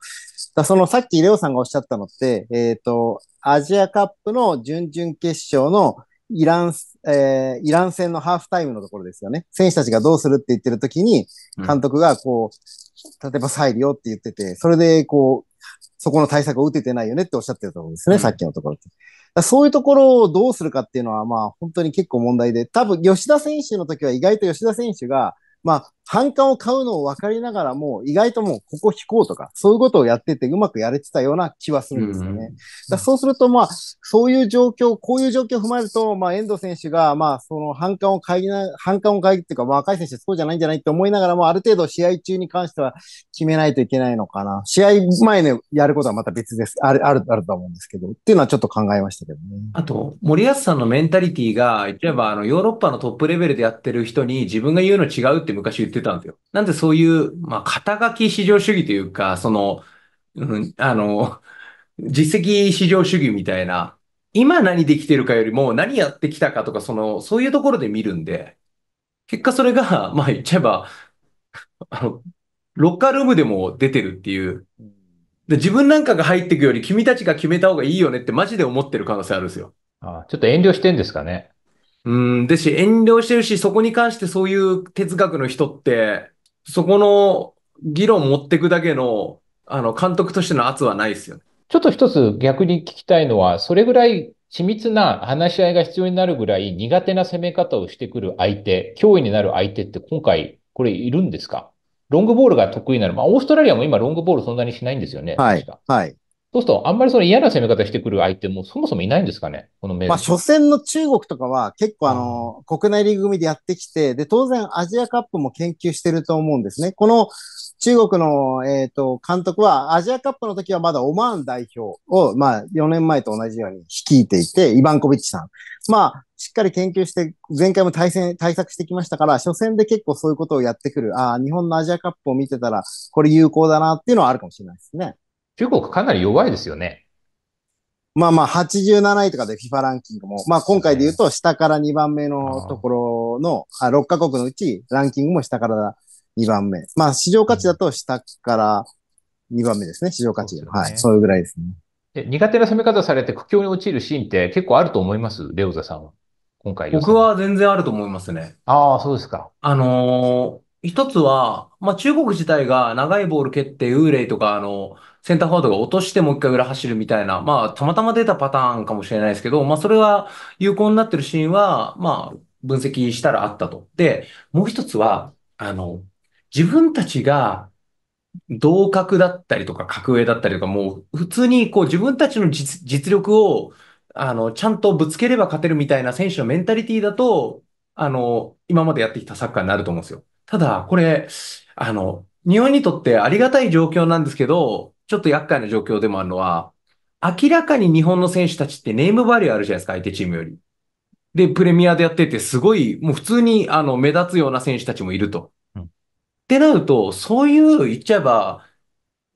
だそのさっきレオさんがおっしゃったのって、えっ、ー、と、アジアカップの準々決勝のイラン、えー、イラン戦のハーフタイムのところですよね。選手たちがどうするって言ってる時に、監督がこう、うん、例えば裁量って言ってて、それでこう、そこの対策を打ててないよねっておっしゃってると思うんですね、うん、さっきのところって。そういうところをどうするかっていうのは、まあ本当に結構問題で、多分吉田選手の時は意外と吉田選手が、まあ反感を買うのを分かりながらも、意外ともうここ引こうとか、そういうことをやっててうまくやれてたような気はするんですよね。うんだそうすると、まあ、そういう状況、こういう状況を踏まえると、まあ、遠藤選手が、まあ、その反感を買いな、反感を買いっていうか、まあ、若い選手そうじゃないんじゃないって思いながらも、ある程度試合中に関しては決めないといけないのかな。試合前にやることはまた別です。ある、ある、あると思うんですけど、っていうのはちょっと考えましたけどね。あと、森保さんのメンタリティが、いえば、あの、ヨーロッパのトップレベルでやってる人に自分が言うの違うって昔言ってってたんですよ。なんでそういう、まあ、肩書き市場主義というか、その、うん、あの、実績市場主義みたいな、今何できてるかよりも何やってきたかとか、その、そういうところで見るんで、結果それが、まあ言っちゃえば、あの、ロッカールームでも出てるっていう。で自分なんかが入っていくより君たちが決めた方がいいよねってマジで思ってる可能性あるんですよ。ああちょっと遠慮してんですかね。うん、ですし、遠慮してるし、そこに関してそういう哲学の人って、そこの議論持ってくだけの、あの、監督としての圧はないですよね。ちょっと一つ逆に聞きたいのは、それぐらい緻密な話し合いが必要になるぐらい苦手な攻め方をしてくる相手、脅威になる相手って今回、これいるんですかロングボールが得意なの。まあ、オーストラリアも今ロングボールそんなにしないんですよね。はい。はい。そうすると、あんまりその嫌な攻め方してくる相手もそもそもいないんですかね、このまあ、初戦の中国とかは結構あの、国内リーグ組でやってきて、で、当然アジアカップも研究してると思うんですね。この中国の、えっ、と、監督は、アジアカップの時はまだオマーン代表を、まあ、4年前と同じように率いていて、イバンコビッチさん。まあ、しっかり研究して、前回も対戦、対策してきましたから、初戦で結構そういうことをやってくる。ああ、日本のアジアカップを見てたら、これ有効だなっていうのはあるかもしれないですね。中国かなり弱いですよね。まあまあ、87位とかで FIFA ランキングも、まあ今回で言うと下から2番目のところの、あ6カ国のうちランキングも下から2番目。まあ市場価値だと下から2番目ですね、市場価値が。ね、はい、そういうぐらいですね。で苦手な攻め方されて苦境に陥るシーンって結構あると思いますレオザさんは。今回。僕は全然あると思いますね。ああ、そうですか。あのー、一つは、まあ中国自体が長いボール蹴ってウーレイとかあのー、センターフォワードが落としてもう一回裏走るみたいな、まあ、たまたま出たパターンかもしれないですけど、まあ、それは有効になってるシーンは、まあ、分析したらあったと。で、もう一つは、あの、自分たちが同格だったりとか、格上だったりとか、もう普通にこう自分たちの実力を、あの、ちゃんとぶつければ勝てるみたいな選手のメンタリティだと、あの、今までやってきたサッカーになると思うんですよ。ただ、これ、あの、日本にとってありがたい状況なんですけど、ちょっと厄介な状況でもあるのは、明らかに日本の選手たちってネームバリューあるじゃないですか、相手チームより。で、プレミアでやってて、すごい、もう普通に、あの、目立つような選手たちもいると。うん、ってなると、そういう、言っちゃえば、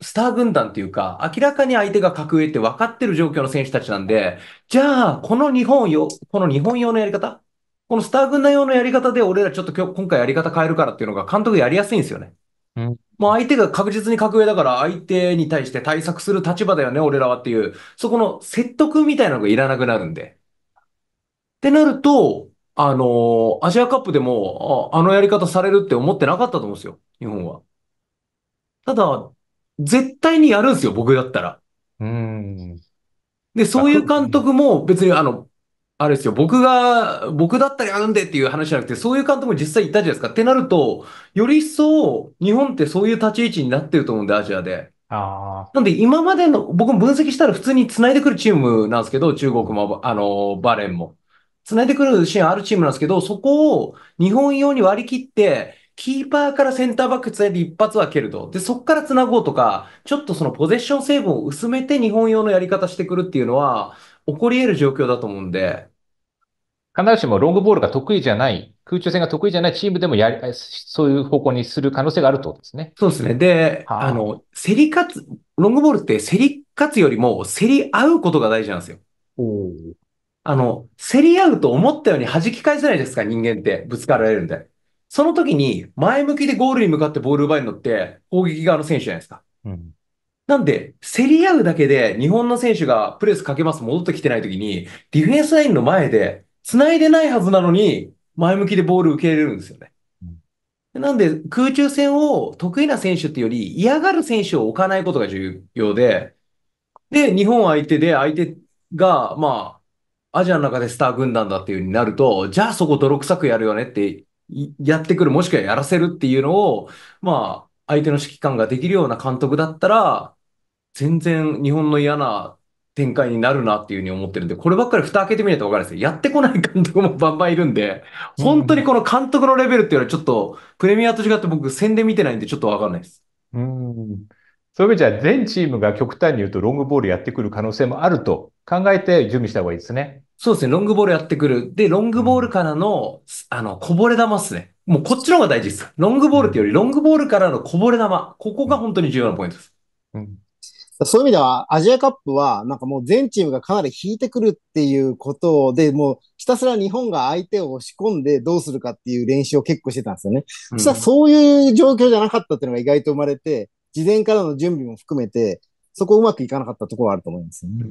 スター軍団っていうか、明らかに相手が格上って分かってる状況の選手たちなんで、じゃあ、この日本よ、この日本用のやり方このスター軍団用のやり方で、俺らちょっと今日、今回やり方変えるからっていうのが、監督やりやすいんですよね。うんもう相手が確実に格上だから相手に対して対策する立場だよね、俺らはっていう、そこの説得みたいなのがいらなくなるんで。ってなると、あのー、アジアカップでも、あ、あのやり方されるって思ってなかったと思うんですよ、日本は。ただ、絶対にやるんですよ、僕だったら。うん。で、そういう監督も別にあの、あれですよ、僕が、僕だったりあるんでっていう話じゃなくて、そういう監督も実際いたじゃないですか。ってなると、より一層、日本ってそういう立ち位置になってると思うんで、アジアで。あなんで今までの、僕も分析したら普通に繋いでくるチームなんですけど、中国も、あの、バレンも。繋いでくるシーンあるチームなんですけど、そこを日本用に割り切って、キーパーからセンターバック繋いで一発は蹴ると。で、そこから繋ごうとか、ちょっとそのポゼッション成分を薄めて日本用のやり方してくるっていうのは、起こり得る状況だと思うんで。必ずしもロングボールが得意じゃない、空中戦が得意じゃないチームでもやり、そういう方向にする可能性があるってことですね。そうですね。で、はあ、あの、競り勝つ、ロングボールって競り勝つよりも競り合うことが大事なんですよ。おあの、競り合うと思ったように弾き返せないですか、人間って。ぶつかられるんで。その時に前向きでゴールに向かってボール奪えるのって攻撃側の選手じゃないですか。うん、なんで、競り合うだけで日本の選手がプレスかけます、戻ってきてないときに、ディフェンスラインの前で、繋いでないはずなのに、前向きでボール受け入れるんですよね。なんで、空中戦を得意な選手ってより、嫌がる選手を置かないことが重要で、で、日本相手で相手が、まあ、アジアの中でスター軍団だっていうになると、じゃあそこ泥臭くやるよねってやってくる、もしくはやらせるっていうのを、まあ、相手の指揮官ができるような監督だったら、全然日本の嫌な展開になるなっていうふうに思ってるんで、こればっかり蓋開けてみないと分かるんですよ。やってこない監督もバンバンいるんで、本当にこの監督のレベルっていうのはちょっと、プレミアと違って僕宣伝見てないんでちょっと分かんないです。うん。そういう意味じゃ全チームが極端に言うとロングボールやってくる可能性もあると考えて準備した方がいいですね。そうですね。ロングボールやってくる。で、ロングボールからの、あの、こぼれ球っすね。もうこっちの方が大事です。ロングボールっていうより、ロングボールからのこぼれ球。ここが本当に重要なポイントです。うんそういう意味では、アジアカップは、なんかもう全チームがかなり引いてくるっていうことで、もうひたすら日本が相手を押し込んでどうするかっていう練習を結構してたんですよね。そしたらそういう状況じゃなかったっていうのが意外と生まれて、事前からの準備も含めて、そこうまくいかなかったところはあると思いますね。うん、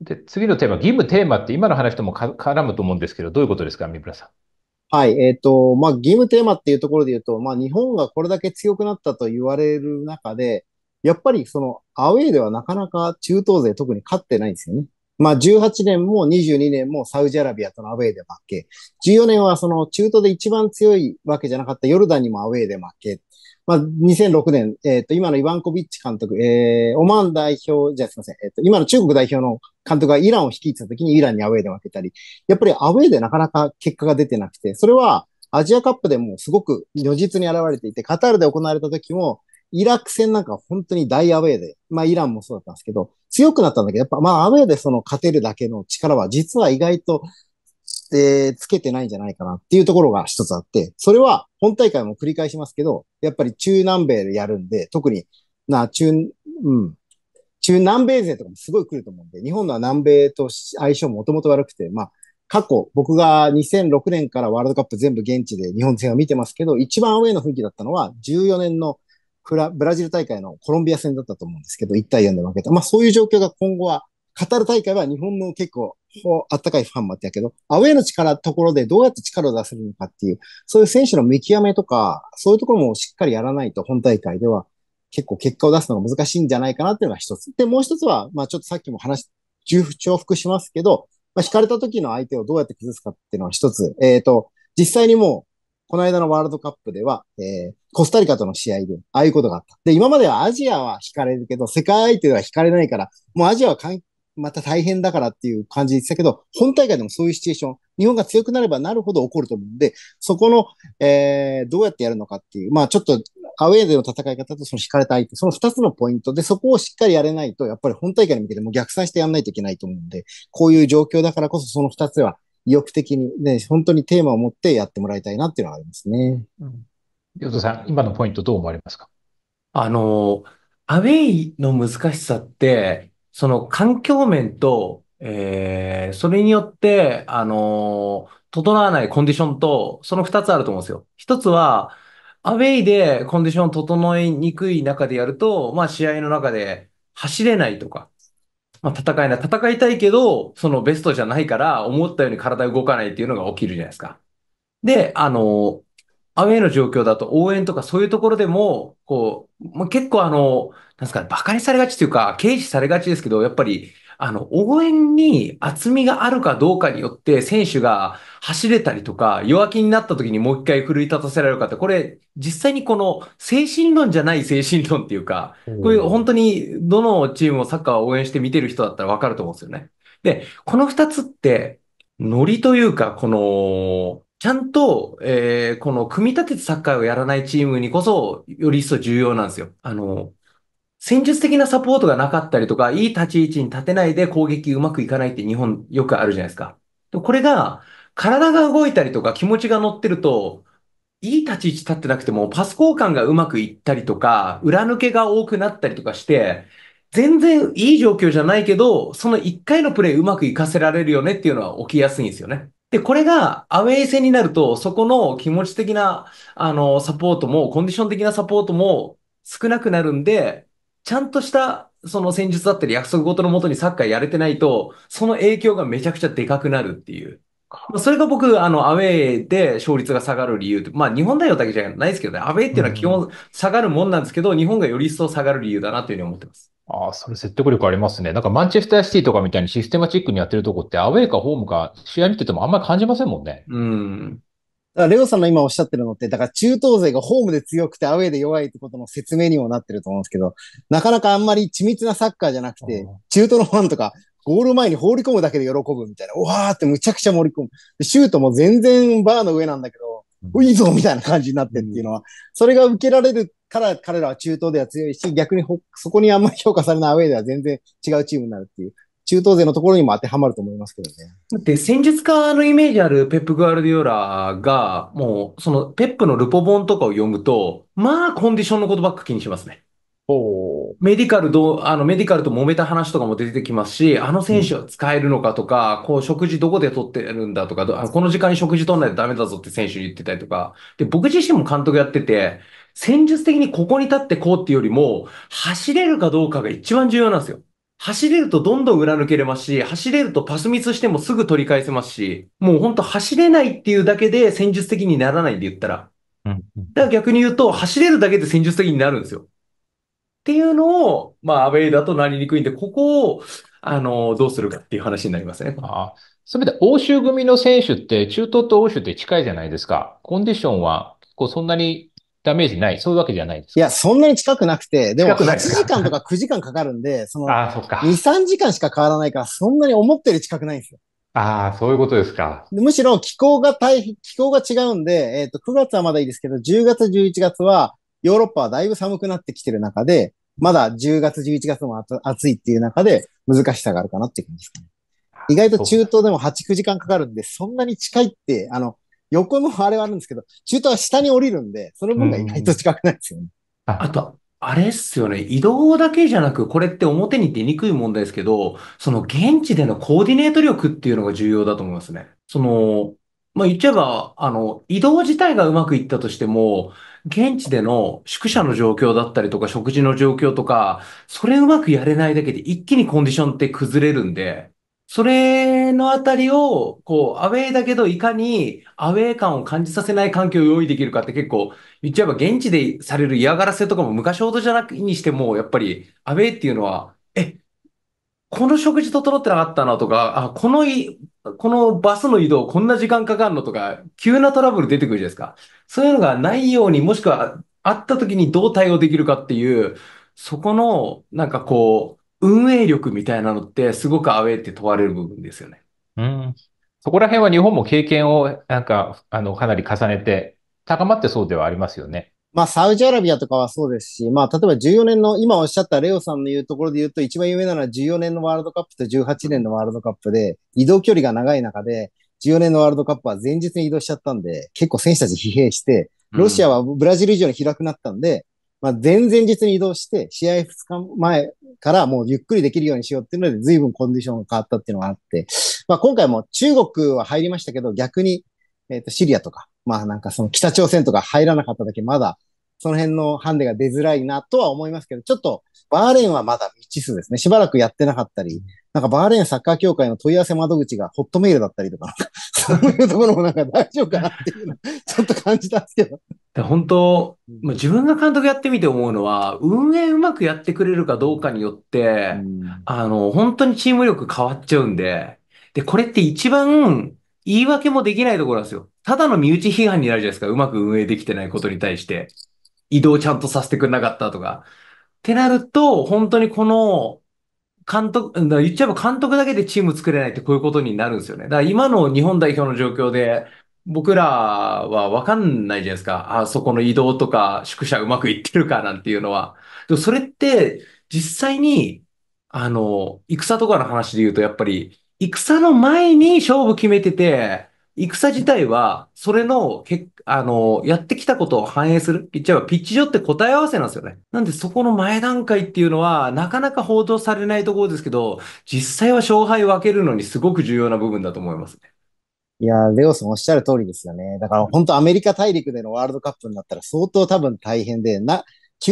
で次のテーマ、義務テーマって今の話とも絡むと思うんですけど、どういうことですか、三村さん。はい、えっ、ー、と、まあ、義務テーマっていうところで言うと、まあ、日本がこれだけ強くなったと言われる中で、やっぱりそのアウェイではなかなか中東勢特に勝ってないんですよね。まあ18年も22年もサウジアラビアとのアウェイで負け、14年はその中東で一番強いわけじゃなかったヨルダンにもアウェイで負け、まあ、2006年、えっ、ー、と、今のイワンコビッチ監督、えー、オマーン代表、じゃあすいません、えっ、ー、と、今の中国代表の監督がイランを率いてた時にイランにアウェイで負けたり、やっぱりアウェイでなかなか結果が出てなくて、それはアジアカップでもすごく如実に現れていて、カタールで行われた時も、イラク戦なんか本当に大アウェーで、まあイランもそうだったんですけど、強くなったんだけど、やっぱまあアウェーでその勝てるだけの力は実は意外と、えー、つけてないんじゃないかなっていうところが一つあって、それは本大会も繰り返しますけど、やっぱり中南米でやるんで、特にな、中、うん、中南米勢とかもすごい来ると思うんで、日本のは南米と相性もともと悪くて、まあ、過去、僕が2006年からワールドカップ全部現地で日本戦を見てますけど、一番上の雰囲気だったのは14年のフラ、ブラジル大会のコロンビア戦だったと思うんですけど、1対4で負けた。まあそういう状況が今後は、カタール大会は日本の結構、あったかいファンもあったけど、アウェイの力、ところでどうやって力を出せるのかっていう、そういう選手の見極めとか、そういうところもしっかりやらないと本大会では結構結果を出すのが難しいんじゃないかなっていうのが一つ。で、もう一つは、まあちょっとさっきも話、重複しますけど、まあ、引かれた時の相手をどうやって崩すかっていうのは一つ。えっ、ー、と、実際にもうこの間のワールドカップでは、えー、コスタリカとの試合で、ああいうことがあった。で、今まではアジアは惹かれるけど、世界相手では惹かれないから、もうアジアはまた大変だからっていう感じでしたけど、本大会でもそういうシチュエーション、日本が強くなればなるほど起こると思うんで、そこの、えー、どうやってやるのかっていう、まあちょっとアウェーでの戦い方とその引かれた相手、その二つのポイントで、そこをしっかりやれないと、やっぱり本大会に向けても逆算してやらないといけないと思うんで、こういう状況だからこそその二つは意欲的にね、本当にテーマを持ってやってもらいたいなっていうのはありますね。うん。ヨトさん、今のポイントどう思われますかあの、アウェイの難しさって、その環境面と、えー、それによって、あの、整わないコンディションと、その二つあると思うんですよ。一つは、アウェイでコンディションを整えにくい中でやると、まあ試合の中で走れないとか、まあ、戦えない。戦いたいけど、そのベストじゃないから、思ったように体動かないっていうのが起きるじゃないですか。で、あの、アウェイの状況だと応援とかそういうところでも、こう、まあ、結構あの、なんですかね、馬鹿にされがちというか、軽視されがちですけど、やっぱりあの、応援に厚みがあるかどうかによって、選手が走れたりとか、弱気になった時にもう一回奮い立たせられるかって、これ、実際にこの精神論じゃない精神論っていうか、こういう本当にどのチームをサッカーを応援して見てる人だったらわかると思うんですよね。で、この二つって、ノリというか、この、ちゃんと、えー、この組み立ててサッカーをやらないチームにこそ、より一層重要なんですよ。あの、戦術的なサポートがなかったりとか、いい立ち位置に立てないで攻撃うまくいかないって日本よくあるじゃないですか。これが、体が動いたりとか気持ちが乗ってると、いい立ち位置立ってなくてもパス交換がうまくいったりとか、裏抜けが多くなったりとかして、全然いい状況じゃないけど、その1回のプレイうまくいかせられるよねっていうのは起きやすいんですよね。で、これがアウェイ戦になると、そこの気持ち的な、あの、サポートも、コンディション的なサポートも少なくなるんで、ちゃんとした、その戦術だったり約束事のもとにサッカーやれてないと、その影響がめちゃくちゃでかくなるっていう。それが僕、あの、アウェーで勝率が下がる理由って、まあ日本代表だけじゃないですけどね、アウェーっていうのは基本下がるもんなんですけど、うん、日本がより一層下がる理由だなというふうに思ってます。ああ、それ説得力ありますね。なんかマンチェスターシティとかみたいにシステマチックにやってるとこって、アウェイかホームか試合見ててもあんまり感じませんもんね。うん。らレオさんの今おっしゃってるのって、だから中東勢がホームで強くてアウェーで弱いってことの説明にもなってると思うんですけど、なかなかあんまり緻密なサッカーじゃなくて、中東のファンとか、ゴール前に放り込むだけで喜ぶみたいな、わーってむちゃくちゃ盛り込む。シュートも全然バーの上なんだけど、いいぞみたいな感じになってっていうのは、それが受けられるから彼らは中東では強いし、逆にそこにあんまり評価されないアウェイでは全然違うチームになるっていう。中東勢のところにも当てはまると思いますけどね。だって戦術家のイメージあるペップ・グアルディオラが、もう、そのペップのルポ本とかを読むと、まあ、コンディションのことばっか気にしますね。おメディカルどあの、メディカルと揉めた話とかも出てきますし、あの選手は使えるのかとか、うん、こう、食事どこで取ってるんだとか、この時間に食事取らないとダメだぞって選手に言ってたりとか、で、僕自身も監督やってて、戦術的にここに立ってこうっていうよりも、走れるかどうかが一番重要なんですよ。走れるとどんどん裏抜けれますし、走れるとパスミスしてもすぐ取り返せますし、もうほんと走れないっていうだけで戦術的にならないんで言ったら。だから逆に言うと、走れるだけで戦術的になるんですよ。っていうのを、まあ、アウェイだとなりにくいんで、ここを、あの、どうするかっていう話になりますね。ああ。それで、欧州組の選手って、中東と欧州って近いじゃないですか。コンディションは、結構そんなにダメージない、そういうわけじゃないですいや、そんなに近くなくて、でも8時間とか9時間かかるんで、その、あそっか。2、3時間しか変わらないから、そんなに思ってる近くないんですよ。ああ、そういうことですか。むしろ気候が大変、気候が違うんで、えっ、ー、と、9月はまだいいですけど、10月、11月は、ヨーロッパはだいぶ寒くなってきてる中で、まだ10月、11月も暑いっていう中で、難しさがあるかなって感じですかね。意外と中東でも8、9時間かかるんで、そんなに近いって、あの、横のあれはあるんですけど、中途は下に降りるんで、その分が意外と近くないですよね。あと、あれっすよね。移動だけじゃなく、これって表に出にくい問題ですけど、その現地でのコーディネート力っていうのが重要だと思いますね。その、まあ、言っちゃえば、あの、移動自体がうまくいったとしても、現地での宿舎の状況だったりとか、食事の状況とか、それうまくやれないだけで一気にコンディションって崩れるんで、それのあたりを、こう、アウェイだけど、いかにアウェー感を感じさせない環境を用意できるかって結構、言っちゃえば現地でされる嫌がらせとかも昔ほどじゃなくにしても、やっぱりアウェイっていうのは、え、この食事整ってなかったなとか、あ、このい、このバスの移動こんな時間かかるのとか、急なトラブル出てくるじゃないですか。そういうのがないように、もしくはあった時にどう対応できるかっていう、そこの、なんかこう、運営力みたいなのってすごくアウェーって問われる部分ですよね。うん。そこら辺は日本も経験をなんか、あの、かなり重ねて、高まってそうではありますよね。まあ、サウジアラビアとかはそうですし、まあ、例えば14年の、今おっしゃったレオさんの言うところで言うと、一番有名なのは14年のワールドカップと18年のワールドカップで、移動距離が長い中で、14年のワールドカップは前日に移動しちゃったんで、結構選手たち疲弊して、ロシアはブラジル以上に開くなったんで、まあ、前々日に移動して、試合2日前からもうゆっくりできるようにしようっていうので、随分コンディションが変わったっていうのがあって、まあ、今回も中国は入りましたけど、逆に、えっ、ー、と、シリアとか、まあなんかその北朝鮮とか入らなかっただけ、まだ、その辺のハンデが出づらいなとは思いますけど、ちょっと、バーレンはまだ未知数ですね。しばらくやってなかったり、なんかバーレーンサッカー協会の問い合わせ窓口がホットメールだったりとか、そういうところもなんか大丈夫かなっていうの ちょっと感じたんですけど。本当、まあ、自分が監督やってみて思うのは、運営うまくやってくれるかどうかによって、あの、本当にチーム力変わっちゃうんで、で、これって一番言い訳もできないところなんですよ。ただの身内批判になるじゃないですか。うまく運営できてないことに対して。移動ちゃんとさせてくれなかったとか。ってなると、本当にこの監督、言っちゃえば監督だけでチーム作れないってこういうことになるんですよね。だから今の日本代表の状況で、僕らはわかんないじゃないですか。あそこの移動とか宿舎うまくいってるかなんていうのは。でもそれって実際に、あの、戦とかの話で言うとやっぱり、戦の前に勝負決めてて、戦自体は、それの、け、あの、やってきたことを反映する。言っちゃえば、ピッチ上って答え合わせなんですよね。なんで、そこの前段階っていうのは、なかなか報道されないところですけど、実際は勝敗を分けるのにすごく重要な部分だと思いますね。いやレオさんおっしゃる通りですよね。だから本当アメリカ大陸でのワールドカップになったら相当多分大変で、な、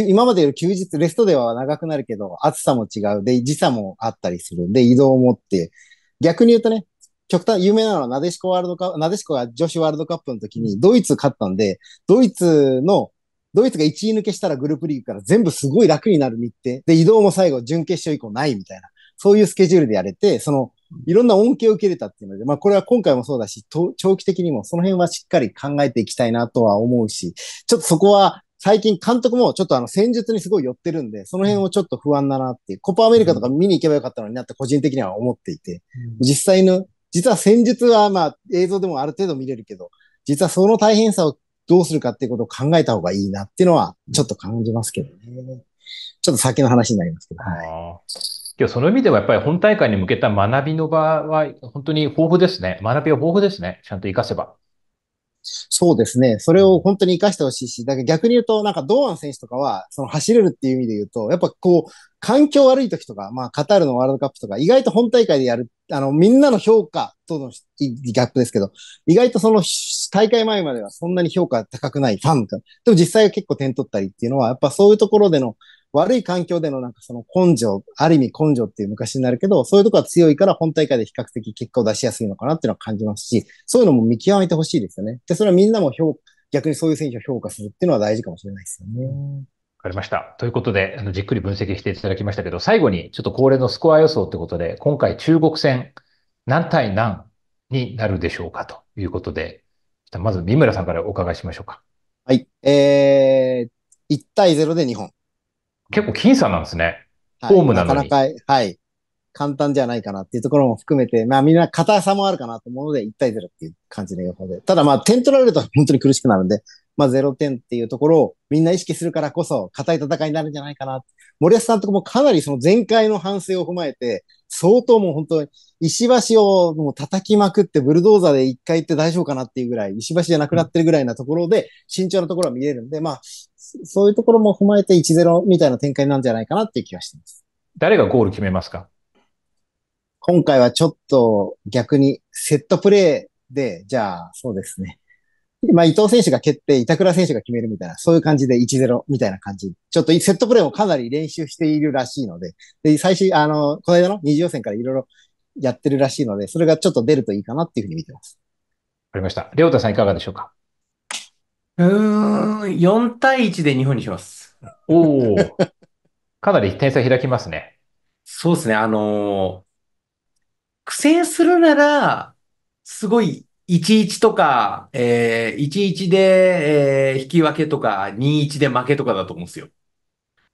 今までより休日、レストでは長くなるけど、暑さも違う。で、時差もあったりする。で、移動もって。逆に言うとね、極端、有名なのはなでしこワールドカップ、なでしこが女子ワールドカップの時にドイツ勝ったんで、ドイツの、ドイツが1位抜けしたらグループリーグから全部すごい楽になる日程。で、移動も最後準決勝以降ないみたいな。そういうスケジュールでやれて、その、いろんな恩恵を受けれたっていうので、まあこれは今回もそうだし、長期的にもその辺はしっかり考えていきたいなとは思うし、ちょっとそこは最近監督もちょっとあの戦術にすごい寄ってるんで、その辺をちょっと不安だなっていう、コパアメリカとか見に行けばよかったのになって個人的には思っていて、実際の実は戦術はまあ映像でもある程度見れるけど、実はその大変さをどうするかっていうことを考えた方がいいなっていうのはちょっと感じますけどね。ちょっと先の話になりますけど。はい。今日その意味ではやっぱり本大会に向けた学びの場は本当に豊富ですね。学びは豊富ですね。ちゃんと活かせば。そうですね。それを本当に活かしてほしいし、だから逆に言うと、なんか堂安選手とかは、その走れるっていう意味で言うと、やっぱこう、環境悪い時とか、まあカタールのワールドカップとか、意外と本大会でやる、あの、みんなの評価とのギャップですけど、意外とその大会前まではそんなに評価高くないファンか。でも実際は結構点取ったりっていうのは、やっぱそういうところでの、悪い環境でのなんかその根性、ある意味根性っていう昔になるけど、そういうとこは強いから本大会で比較的結果を出しやすいのかなっていうのは感じますし、そういうのも見極めてほしいですよね。で、それはみんなも評逆にそういう選手を評価するっていうのは大事かもしれないですよね。わかりました。ということで、あの、じっくり分析していただきましたけど、最後にちょっと恒例のスコア予想ってことで、今回中国戦何対何になるでしょうかということで、まず三村さんからお伺いしましょうか。はい。えー、1対0で日本。結構僅差なんですね。はい、ホームなのに。なかなか、はい。簡単じゃないかなっていうところも含めて、まあみんな硬さもあるかなと思うので1対0っていう感じの予報で。ただまあ点取られると本当に苦しくなるんで、まあ0点っていうところをみんな意識するからこそ硬い戦いになるんじゃないかな。森保さんとかもかなりその前回の反省を踏まえて、相当もう本当に石橋をもう叩きまくってブルドーザーで一回行って大丈夫かなっていうぐらい、石橋じゃなくなってるぐらいなところで、慎重なところは見れるんで、まあ、そういうところも踏まえて1-0みたいな展開なんじゃないかなっていう気がしてます。誰がゴール決めますか今回はちょっと逆にセットプレーで、じゃあ、そうですね。まあ、伊藤選手が蹴って、板倉選手が決めるみたいな、そういう感じで1-0みたいな感じ。ちょっとセットプレーもかなり練習しているらしいので、で、最初、あの、この間の二次予選からいろいろやってるらしいので、それがちょっと出るといいかなっていうふうに見てます。わかりました。りょうたさんいかがでしょうかうーん、4対1で日本にします。おお。かなり点差開きますね。そうですね。あのー、苦戦するなら、すごい1-1とか、えー、1-1で、えー、引き分けとか、2-1で負けとかだと思うんですよ。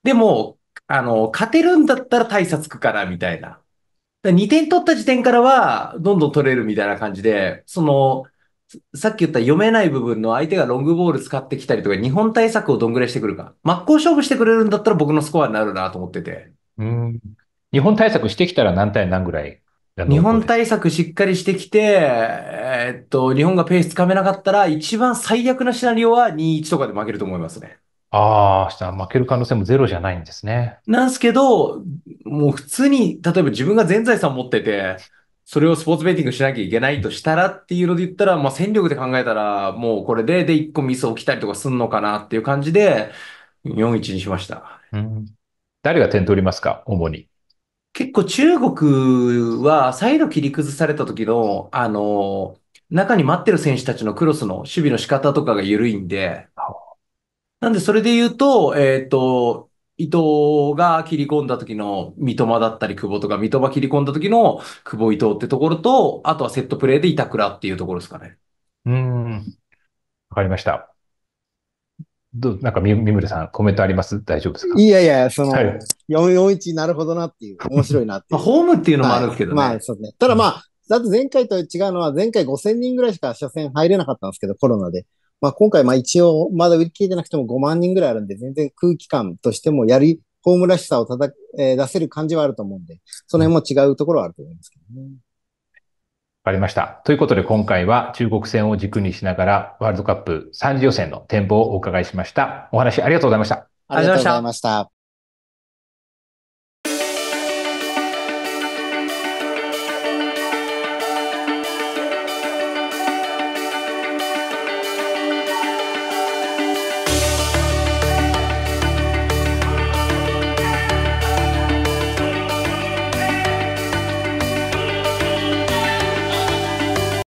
でも、あの、勝てるんだったら大差つくから、みたいな。2点取った時点からは、どんどん取れるみたいな感じで、その、さっき言った読めない部分の相手がロングボール使ってきたりとか、日本対策をどんぐらいしてくるか。真っ向勝負してくれるんだったら僕のスコアになるなと思ってて。うん。日本対策してきたら何対何ぐらい日本対策しっかりしてきて、えー、っと、日本がペースつかめなかったら、一番最悪なシナリオは2-1とかで負けると思いますね。ああ、したら負ける可能性もゼロじゃないんですね。なんすけど、もう普通に、例えば自分が全財産持ってて、それをスポーツベーティングしなきゃいけないとしたらっていうので言ったら、まあ戦力で考えたら、もうこれで、で、1個ミス起きたりとかすんのかなっていう感じで、4-1にしました。うん。誰が点取りますか、主に。結構中国は再度切り崩された時の、あの、中に待ってる選手たちのクロスの守備の仕方とかが緩いんで、なんでそれで言うと、えっ、と、伊藤が切り込んだ時の三笘だったり久保とか、三笘切り込んだ時の久保伊藤ってところと、あとはセットプレーで板倉っていうところですかね。うん。わかりました。どう、なんか、み、村さん、コメントあります大丈夫ですかいやいや、その、い441なるほどなっていう、面白いなっていう。まあ、ホームっていうのもあるけどね。はい、まあ、そうね。ただまあ、だて前回と違うのは、前回5000人ぐらいしか車線入れなかったんですけど、コロナで。まあ、今回、まあ一応、まだ売り切れてなくても5万人ぐらいあるんで、全然空気感としてもやり、ホームらしさをたた、えー、出せる感じはあると思うんで、その辺も違うところはあると思いますけどね。わかりました。ということで今回は中国戦を軸にしながらワールドカップ3次予選の展望をお伺いしました。お話ありがとうございました。ありがとうございました。